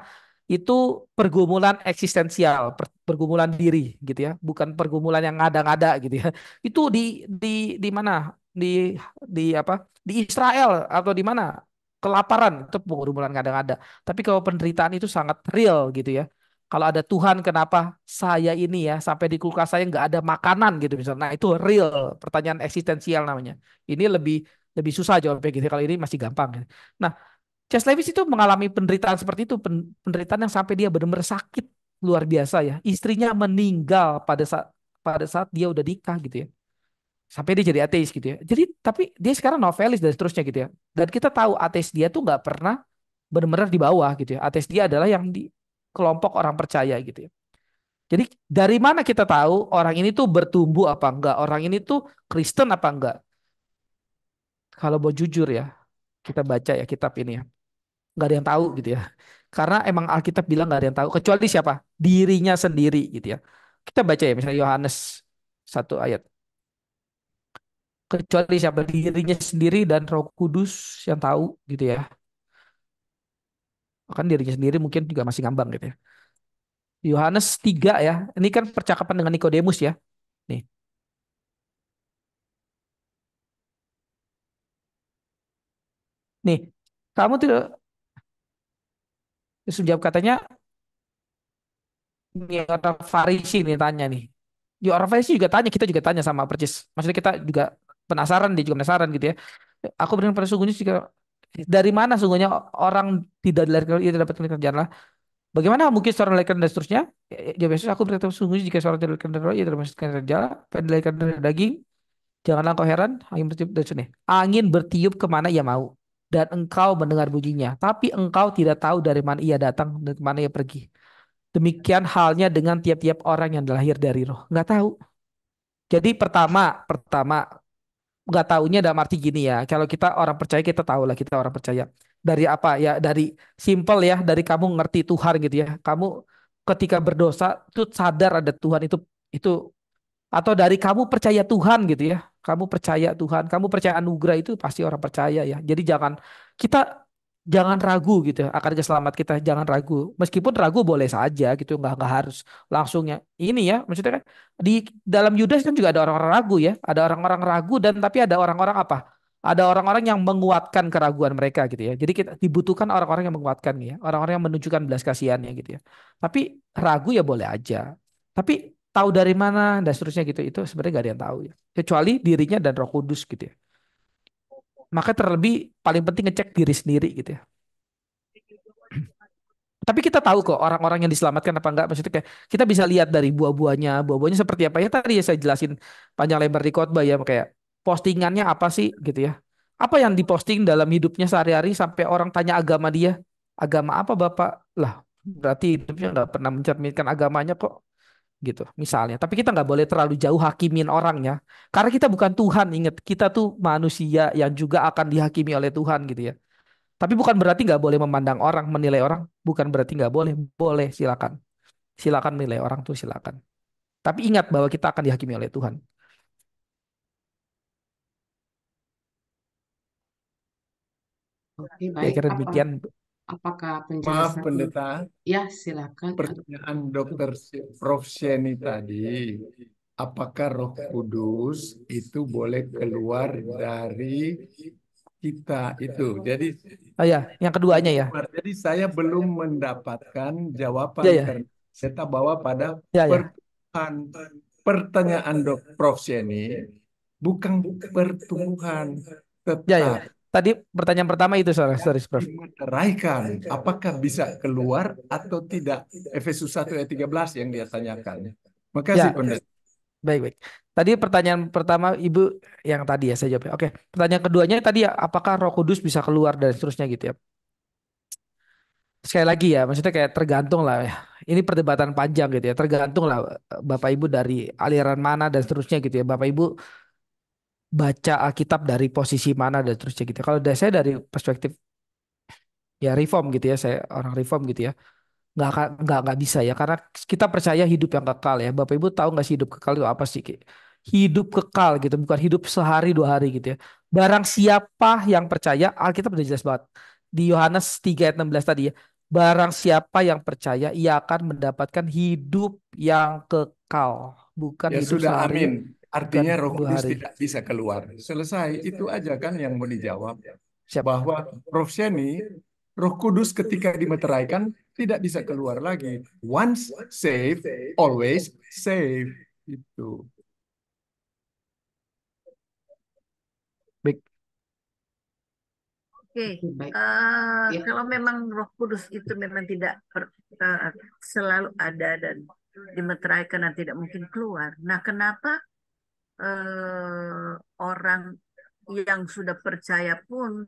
itu pergumulan eksistensial, pergumulan diri gitu ya, bukan pergumulan yang ngada-ngada gitu ya. Itu di di di mana? Di di apa? Di Israel atau di mana? Kelaparan itu pergumulan ngada-ngada. Tapi kalau penderitaan itu sangat real gitu ya. Kalau ada Tuhan kenapa saya ini ya sampai di kulkas saya nggak ada makanan gitu misalnya. Nah, itu real pertanyaan eksistensial namanya. Ini lebih lebih susah jawabnya gitu. Ya. Kalau ini masih gampang. Gitu. Nah, Chas Levis itu mengalami penderitaan seperti itu, penderitaan yang sampai dia benar-benar sakit luar biasa ya. Istrinya meninggal pada saat pada saat dia udah nikah gitu ya. Sampai dia jadi ateis gitu ya. Jadi tapi dia sekarang novelis dan seterusnya gitu ya. Dan kita tahu ateis dia tuh nggak pernah benar-benar di bawah gitu ya. Ateis dia adalah yang di kelompok orang percaya gitu ya. Jadi dari mana kita tahu orang ini tuh bertumbuh apa enggak? Orang ini tuh Kristen apa enggak? Kalau mau jujur ya, kita baca ya kitab ini ya nggak ada yang tahu gitu ya. Karena emang Alkitab bilang nggak ada yang tahu kecuali siapa? Dirinya sendiri gitu ya. Kita baca ya misalnya Yohanes satu ayat. Kecuali siapa dirinya sendiri dan Roh Kudus yang tahu gitu ya. Kan dirinya sendiri mungkin juga masih ngambang gitu ya. Yohanes 3 ya. Ini kan percakapan dengan Nikodemus ya. Nih. Nih, kamu tidak Yusuf jawab katanya ini orang Farisi nih tanya nih. Ya orang Farisi juga tanya, kita juga tanya sama percis, Maksudnya kita juga penasaran, dia juga penasaran gitu ya. Aku berikan pada sungguhnya jika dari mana sungguhnya orang tidak dilahirkan ia dapat kerjaan lah. Bagaimana mungkin seorang dilahirkan dan seterusnya? Jawab ya, Yesus, ya, aku berkata sungguh jika seorang dilahirkan dari roh, ia dapat kerja lah. dari daging, janganlah kau heran angin bertiup dari sini. Angin bertiup kemana ia mau dan engkau mendengar bunyinya, tapi engkau tidak tahu dari mana ia datang dan mana ia pergi. Demikian halnya dengan tiap-tiap orang yang lahir dari roh. Nggak tahu. Jadi pertama, pertama nggak tahunya dalam arti gini ya. Kalau kita orang percaya kita tahu lah kita orang percaya. Dari apa ya? Dari simple ya. Dari kamu ngerti Tuhan gitu ya. Kamu ketika berdosa itu sadar ada Tuhan itu itu atau dari kamu percaya Tuhan gitu ya kamu percaya Tuhan, kamu percaya anugerah itu pasti orang percaya ya. Jadi jangan kita jangan ragu gitu ya akan keselamat kita, jangan ragu. Meskipun ragu boleh saja gitu, nggak nggak harus langsungnya. Ini ya maksudnya kan di dalam Yudas kan juga ada orang-orang ragu ya, ada orang-orang ragu dan tapi ada orang-orang apa? Ada orang-orang yang menguatkan keraguan mereka gitu ya. Jadi kita dibutuhkan orang-orang yang menguatkan ya, orang-orang yang menunjukkan belas kasihannya gitu ya. Tapi ragu ya boleh aja. Tapi tahu dari mana dan seterusnya gitu itu sebenarnya gak ada yang tahu ya kecuali dirinya dan Roh Kudus gitu ya maka terlebih paling penting ngecek diri sendiri gitu ya tapi kita tahu kok orang-orang yang diselamatkan apa enggak maksudnya kayak kita bisa lihat dari buah-buahnya buah-buahnya seperti apa ya tadi ya saya jelasin panjang lebar di khotbah ya kayak postingannya apa sih gitu ya apa yang diposting dalam hidupnya sehari-hari sampai orang tanya agama dia agama apa bapak lah berarti hidupnya nggak pernah mencerminkan agamanya kok gitu misalnya. Tapi kita nggak boleh terlalu jauh hakimin orangnya, karena kita bukan Tuhan. Ingat, kita tuh manusia yang juga akan dihakimi oleh Tuhan gitu ya. Tapi bukan berarti nggak boleh memandang orang, menilai orang. Bukan berarti nggak boleh, boleh silakan, silakan menilai orang tuh silakan. Tapi ingat bahwa kita akan dihakimi oleh Tuhan. Oke, baik. Kira demikian. Apakah penjelasan? Maaf pendeta. Ya, silakan. Pertanyaan dokter Prof. Sheni tadi, apakah roh kudus itu boleh keluar dari kita itu? Jadi Oh ya, yang keduanya ya. Jadi saya belum mendapatkan jawaban ya, ya. karena bahwa bawa pada ya, ya. pertanyaan pertanyaan dok Prof. Sheni bukan pertumbuhan tetap ya, ya Tadi pertanyaan pertama itu sorry, sorry Prof. Meteraikan apakah bisa keluar atau tidak Efesus 1 ayat 13 yang dia tanyakan. Makasih ya. pendeta. Baik, baik. Tadi pertanyaan pertama Ibu yang tadi ya saya jawab. Oke, pertanyaan keduanya tadi ya apakah Roh Kudus bisa keluar dan seterusnya gitu ya. Sekali lagi ya, maksudnya kayak tergantung lah ya. Ini perdebatan panjang gitu ya. Tergantung lah Bapak Ibu dari aliran mana dan seterusnya gitu ya. Bapak Ibu baca Alkitab dari posisi mana dan terusnya gitu. Ya. Kalau dari saya dari perspektif ya reform gitu ya, saya orang reform gitu ya. Nggak nggak nggak bisa ya karena kita percaya hidup yang kekal ya. Bapak Ibu tahu nggak sih hidup kekal itu apa sih? Hidup kekal gitu, bukan hidup sehari dua hari gitu ya. Barang siapa yang percaya, Alkitab udah jelas banget. Di Yohanes 3 ayat 16 tadi ya, barang siapa yang percaya ia akan mendapatkan hidup yang kekal, bukan ya hidup sudah, sehari. Amin Artinya roh kudus tidak bisa keluar. Selesai, itu aja kan yang mau dijawab. Siap. Bahwa Roh Seni, roh kudus ketika dimeteraikan tidak bisa keluar lagi. Once saved always safe. Itu. Oke, okay. uh, eh, ya. kalau memang roh kudus itu memang tidak per, uh, selalu ada dan dimeteraikan dan tidak mungkin keluar. Nah, kenapa eh, orang yang sudah percaya pun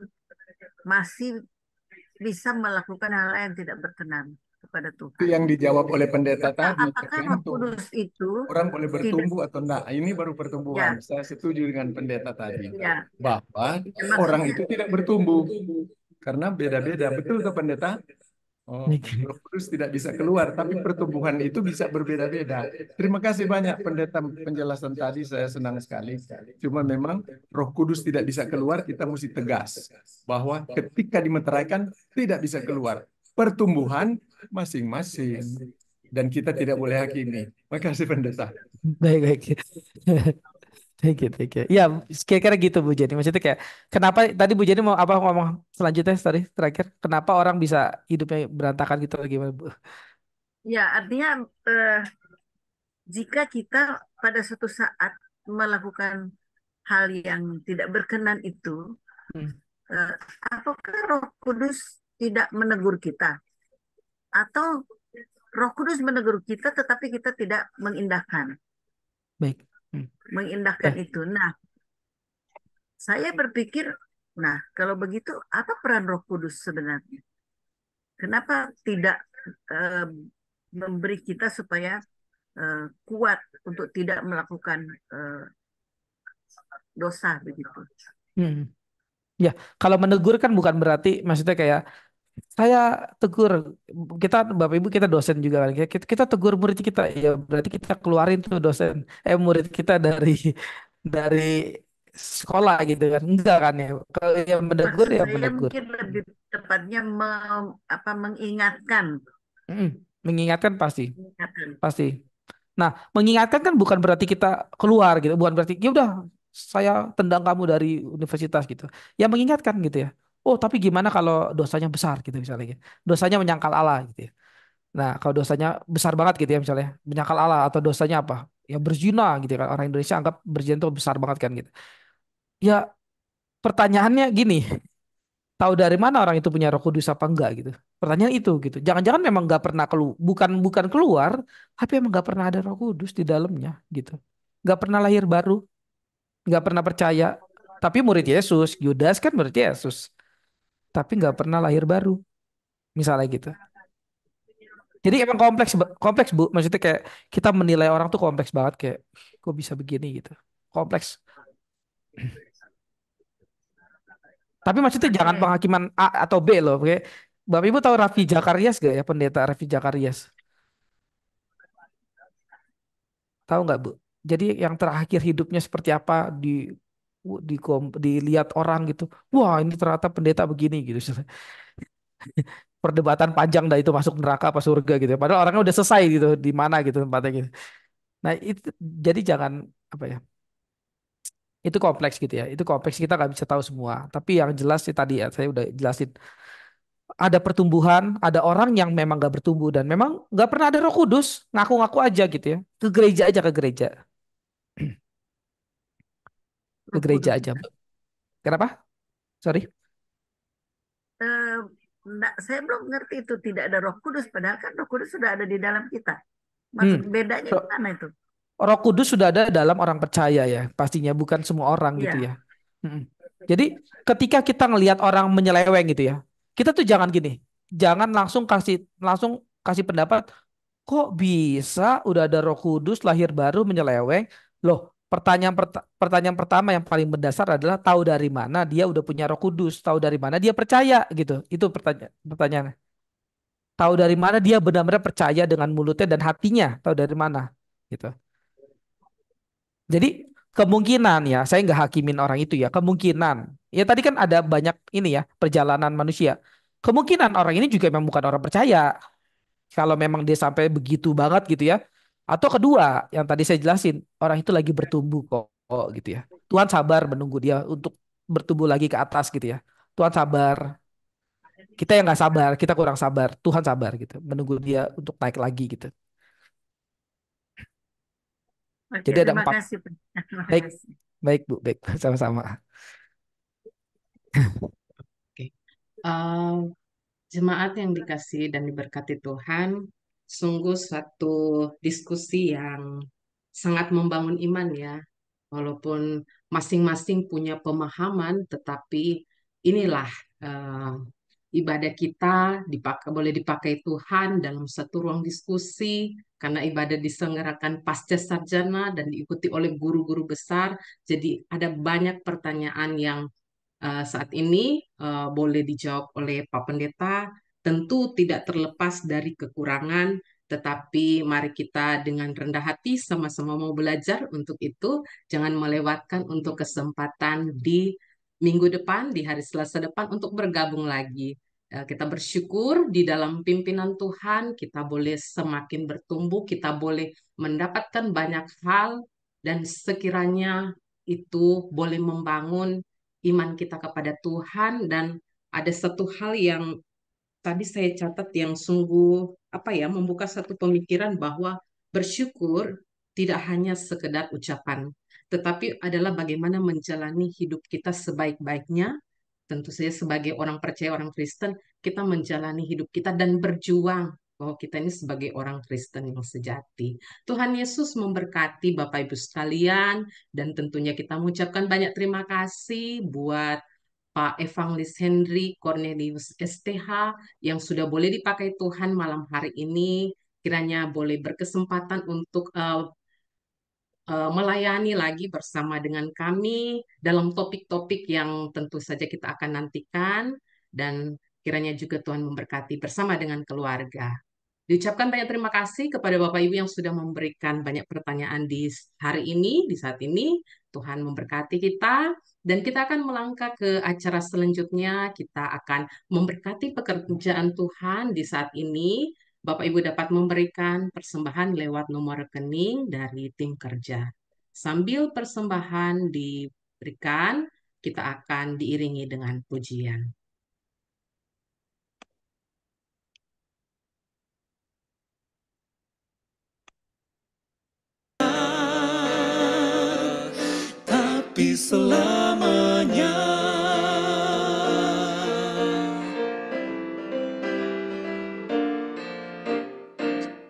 masih bisa melakukan hal yang tidak berkenan kepada Tuhan. Itu yang dijawab oleh pendeta nah, tadi. Apakah roh kudus itu orang boleh bertumbuh tidak. atau enggak? Ini baru pertumbuhan. Ya. Saya setuju dengan pendeta tadi ya. bahwa ya, orang itu tidak bertumbuh karena beda-beda. Betul ke pendeta? Oh, Kudus tidak bisa keluar, tapi pertumbuhan itu bisa berbeda-beda. Terima kasih banyak pendeta penjelasan tadi, saya senang sekali. Cuma memang roh kudus tidak bisa keluar, kita mesti tegas. Bahwa ketika dimeteraikan, tidak bisa keluar. Pertumbuhan masing-masing. Dan kita tidak boleh hakimi. kasih pendeta. Baik, baik. Thank you, thank you. Ya, kira-kira gitu Bu Jenny. Maksudnya kayak kenapa tadi Bu Jenny mau apa ngomong selanjutnya tadi terakhir? Kenapa orang bisa hidupnya berantakan gitu lagi gimana Bu? Ya, artinya eh, jika kita pada suatu saat melakukan hal yang tidak berkenan itu, hmm. eh, apakah Roh Kudus tidak menegur kita? Atau Roh Kudus menegur kita tetapi kita tidak mengindahkan? Baik. Hmm. mengindahkan eh. itu. Nah, saya berpikir, nah kalau begitu apa peran Roh Kudus sebenarnya? Kenapa tidak eh, memberi kita supaya eh, kuat untuk tidak melakukan eh, dosa begitu? Hmm. Ya, kalau menegur kan bukan berarti maksudnya kayak saya tegur kita bapak ibu kita dosen juga kan kita, kita tegur murid kita ya berarti kita keluarin tuh dosen eh murid kita dari dari sekolah gitu kan enggak kan ya kalau yang menegur ya ya menegur mungkin lebih tepatnya mem, apa mengingatkan hmm, mengingatkan pasti mengingatkan. pasti nah mengingatkan kan bukan berarti kita keluar gitu bukan berarti ya udah saya tendang kamu dari universitas gitu ya mengingatkan gitu ya oh tapi gimana kalau dosanya besar gitu misalnya gitu. dosanya menyangkal Allah gitu ya nah kalau dosanya besar banget gitu ya misalnya menyangkal Allah atau dosanya apa ya berzina gitu ya kan orang Indonesia anggap berzina itu besar banget kan gitu ya pertanyaannya gini tahu dari mana orang itu punya roh kudus apa enggak gitu pertanyaan itu gitu jangan-jangan memang gak pernah keluar bukan bukan keluar tapi emang gak pernah ada roh kudus di dalamnya gitu Gak pernah lahir baru Gak pernah percaya tapi murid Yesus Yudas kan murid Yesus tapi nggak pernah lahir baru misalnya gitu jadi emang kompleks kompleks bu maksudnya kayak kita menilai orang tuh kompleks banget kayak kok bisa begini gitu kompleks tapi maksudnya jangan penghakiman A atau B loh kayak Bapak Ibu tahu Raffi Jakarias gak ya pendeta Raffi Jakarias tahu nggak bu jadi yang terakhir hidupnya seperti apa di di dilihat orang gitu wah ini ternyata pendeta begini gitu perdebatan panjang dah itu masuk neraka apa surga gitu padahal orangnya udah selesai gitu di mana gitu tempatnya gitu nah itu jadi jangan apa ya itu kompleks gitu ya itu kompleks kita nggak bisa tahu semua tapi yang jelas sih tadi ya saya udah jelasin ada pertumbuhan, ada orang yang memang gak bertumbuh dan memang gak pernah ada Roh Kudus, ngaku-ngaku aja gitu ya. Ke gereja aja ke gereja. ke gereja aja Kenapa? Sorry. Uh, eh, enggak, saya belum ngerti itu tidak ada Roh Kudus padahal kan Roh Kudus sudah ada di dalam kita. Maksud hmm. bedanya so, mana itu? Roh Kudus sudah ada dalam orang percaya ya, pastinya bukan semua orang yeah. gitu iya. ya. Hmm. Jadi ketika kita ngelihat orang menyeleweng gitu ya, kita tuh jangan gini, jangan langsung kasih langsung kasih pendapat kok bisa udah ada Roh Kudus lahir baru menyeleweng. Loh, pertanyaan pertanyaan pertama yang paling mendasar adalah tahu dari mana dia udah punya Roh Kudus, tahu dari mana dia percaya gitu. Itu pertanyaan pertanyaannya. Tahu dari mana dia benar-benar percaya dengan mulutnya dan hatinya, tahu dari mana gitu. Jadi kemungkinan ya, saya nggak hakimin orang itu ya, kemungkinan. Ya tadi kan ada banyak ini ya, perjalanan manusia. Kemungkinan orang ini juga memang bukan orang percaya. Kalau memang dia sampai begitu banget gitu ya, atau kedua, yang tadi saya jelasin, orang itu lagi bertumbuh kok, kok gitu ya. Tuhan sabar menunggu dia untuk bertumbuh lagi ke atas gitu ya. Tuhan sabar. Kita yang nggak sabar, kita kurang sabar. Tuhan sabar gitu, menunggu dia untuk naik lagi gitu. Oke, Jadi ada empat. Kasih. Baik, baik bu, baik sama-sama. Oke. Uh, jemaat yang dikasih dan diberkati Tuhan, sungguh satu diskusi yang sangat membangun iman ya. Walaupun masing-masing punya pemahaman, tetapi inilah uh, ibadah kita dipakai, boleh dipakai Tuhan dalam satu ruang diskusi, karena ibadah diselenggarakan pasca sarjana dan diikuti oleh guru-guru besar. Jadi ada banyak pertanyaan yang uh, saat ini uh, boleh dijawab oleh Pak Pendeta, tentu tidak terlepas dari kekurangan, tetapi mari kita dengan rendah hati sama-sama mau belajar untuk itu, jangan melewatkan untuk kesempatan di minggu depan, di hari Selasa depan untuk bergabung lagi. Ya, kita bersyukur di dalam pimpinan Tuhan, kita boleh semakin bertumbuh, kita boleh mendapatkan banyak hal, dan sekiranya itu boleh membangun iman kita kepada Tuhan. Dan ada satu hal yang tadi saya catat yang sungguh apa ya membuka satu pemikiran bahwa bersyukur tidak hanya sekedar ucapan, tetapi adalah bagaimana menjalani hidup kita sebaik-baiknya. Tentu saja sebagai orang percaya orang Kristen, kita menjalani hidup kita dan berjuang bahwa kita ini sebagai orang Kristen yang sejati. Tuhan Yesus memberkati Bapak Ibu sekalian dan tentunya kita mengucapkan banyak terima kasih buat Pak Evangelis Henry Cornelius STH yang sudah boleh dipakai Tuhan malam hari ini. Kiranya boleh berkesempatan untuk uh, uh, melayani lagi bersama dengan kami dalam topik-topik yang tentu saja kita akan nantikan dan kiranya juga Tuhan memberkati bersama dengan keluarga. Diucapkan banyak terima kasih kepada Bapak Ibu yang sudah memberikan banyak pertanyaan di hari ini, di saat ini. Tuhan memberkati kita. Dan kita akan melangkah ke acara selanjutnya. Kita akan memberkati pekerjaan Tuhan di saat ini. Bapak Ibu dapat memberikan persembahan lewat nomor rekening dari tim kerja. Sambil persembahan diberikan, kita akan diiringi dengan pujian. tapi selamanya.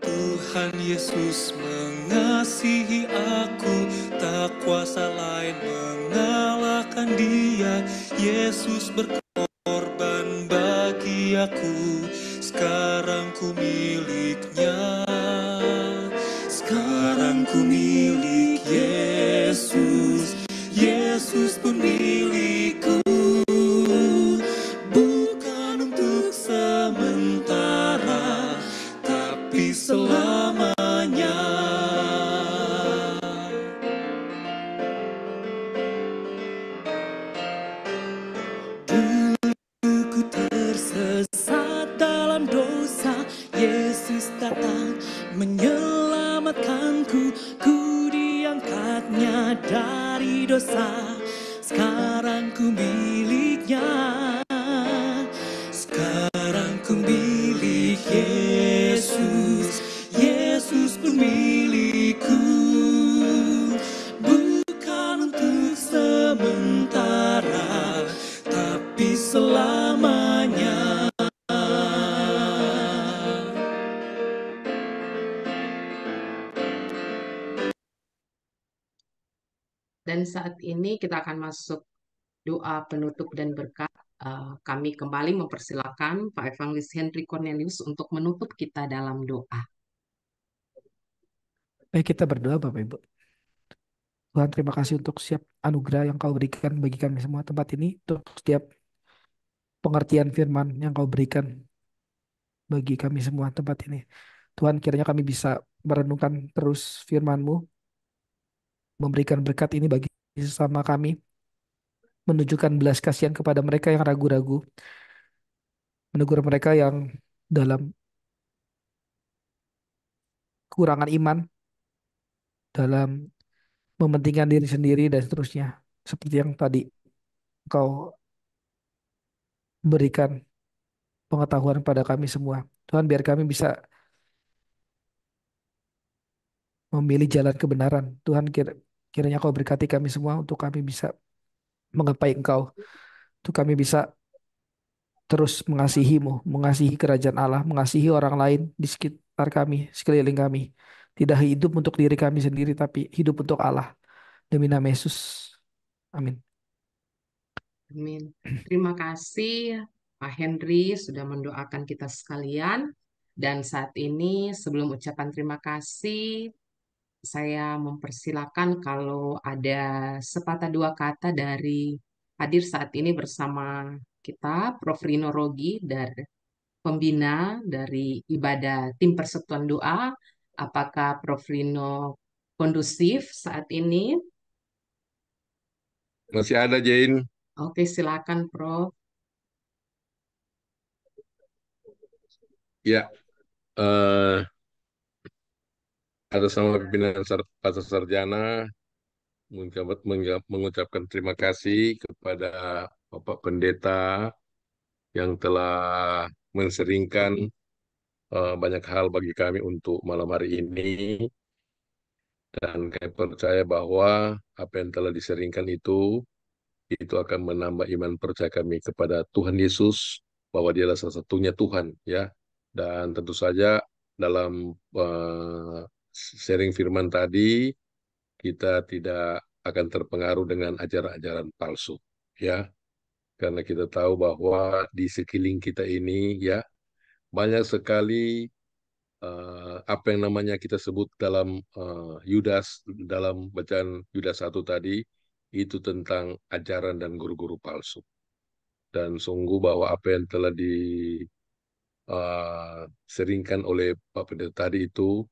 Tuhan Yesus mengasihi aku, tak kuasa lain mengalahkan Dia. Yesus berkorban bagi aku, sekarang ku miliknya. menyelamatkanku Ku diangkatnya dari dosa Sekarang ku miliknya Dan saat ini kita akan masuk doa penutup dan berkat. Eh, kami kembali mempersilakan Pak Evangelis Henry Cornelius untuk menutup kita dalam doa. Baik kita berdoa Bapak Ibu. Tuhan terima kasih untuk siap anugerah yang kau berikan bagi kami semua tempat ini. Untuk setiap pengertian firman yang kau berikan bagi kami semua tempat ini. Tuhan kiranya kami bisa merenungkan terus firman-Mu memberikan berkat ini bagi sesama kami, menunjukkan belas kasihan kepada mereka yang ragu-ragu, menegur mereka yang dalam kekurangan iman, dalam mementingkan diri sendiri dan seterusnya. Seperti yang tadi kau berikan pengetahuan pada kami semua. Tuhan biar kami bisa memilih jalan kebenaran. Tuhan kira Kiranya kau berkati kami semua untuk kami bisa menggapai engkau. Untuk kami bisa terus mengasihimu, mengasihi kerajaan Allah, mengasihi orang lain di sekitar kami, sekeliling kami. Tidak hidup untuk diri kami sendiri, tapi hidup untuk Allah. Demi nama Yesus. Amin. Amin. Terima kasih Pak Henry sudah mendoakan kita sekalian. Dan saat ini sebelum ucapan terima kasih, saya mempersilahkan kalau ada sepatah dua kata dari hadir saat ini bersama kita, Prof. Rino Rogi, dari pembina dari ibadah tim persetuan doa. Apakah Prof. Rino kondusif saat ini? Masih ada, Jane. Oke, silakan, Prof. Ya, uh, atas nama pimpinan pasar sarjana mengucapkan terima kasih kepada Bapak Pendeta yang telah menseringkan eh, banyak hal bagi kami untuk malam hari ini. Dan kami percaya bahwa apa yang telah diseringkan itu, itu akan menambah iman percaya kami kepada Tuhan Yesus, bahwa Dia adalah salah satunya Tuhan. ya Dan tentu saja dalam uh, sharing firman tadi kita tidak akan terpengaruh dengan ajaran-ajaran palsu ya karena kita tahu bahwa di sekeliling kita ini ya banyak sekali uh, apa yang namanya kita sebut dalam uh, Yudas dalam bacaan Yudas satu tadi itu tentang ajaran dan guru-guru palsu dan sungguh bahwa apa yang telah diseringkan eh, uh, oleh Pak Pendeta tadi itu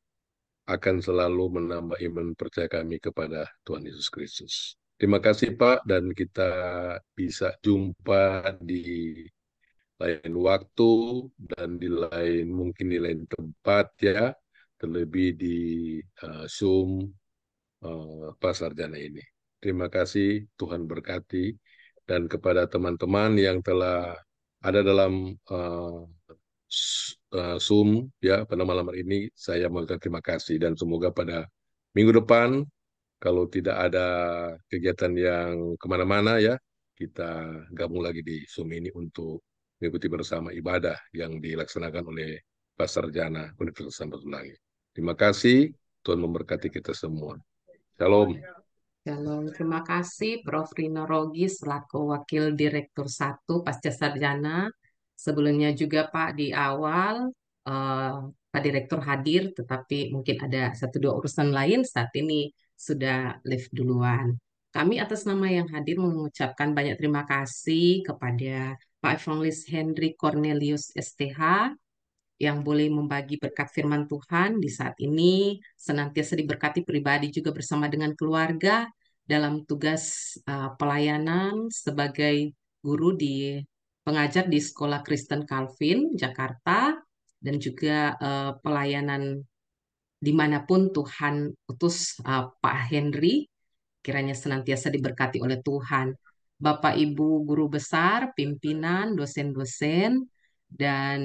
akan selalu menambah iman percaya kami kepada Tuhan Yesus Kristus. Terima kasih Pak dan kita bisa jumpa di lain waktu dan di lain mungkin di lain tempat ya, terlebih di uh, Zoom uh, eh, Jana ini. Terima kasih Tuhan berkati dan kepada teman-teman yang telah ada dalam uh, uh, Zoom ya pada malam hari ini saya mengucapkan terima kasih dan semoga pada minggu depan kalau tidak ada kegiatan yang kemana-mana ya kita gabung lagi di Zoom ini untuk mengikuti bersama ibadah yang dilaksanakan oleh Pasar Jana Universitas Sambatulagi. Terima kasih, Tuhan memberkati kita semua. Shalom. Shalom, terima kasih Prof. Rino Rogi selaku Wakil Direktur 1 Pasca Sarjana Sebelumnya juga Pak di awal uh, Pak Direktur hadir, tetapi mungkin ada satu dua urusan lain saat ini sudah live duluan. Kami atas nama yang hadir mengucapkan banyak terima kasih kepada Pak Evangelis Henry Cornelius STH yang boleh membagi berkat firman Tuhan di saat ini senantiasa diberkati pribadi juga bersama dengan keluarga dalam tugas uh, pelayanan sebagai guru di pengajar di Sekolah Kristen Calvin Jakarta dan juga uh, pelayanan dimanapun Tuhan utus uh, Pak Henry kiranya senantiasa diberkati oleh Tuhan Bapak Ibu guru besar pimpinan dosen-dosen dan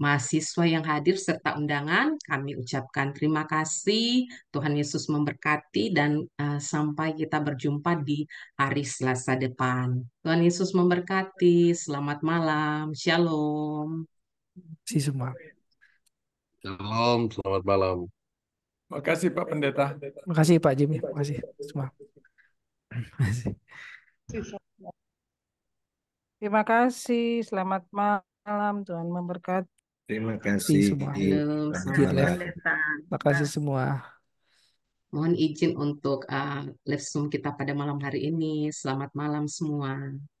mahasiswa yang hadir serta undangan. Kami ucapkan terima kasih. Tuhan Yesus memberkati dan uh, sampai kita berjumpa di hari Selasa depan. Tuhan Yesus memberkati. Selamat malam. Shalom. Si semua. Shalom, selamat malam. terima kasih Pak Pendeta. terima kasih Pak Jimmy. terima kasih semua. kasih. Terima kasih. Selamat malam malam, Tuhan memberkati Terima kasih semua. selamat malam. Terima kasih semua. Mohon izin untuk uh, live Zoom kita pada malam hari ini. Selamat malam semua.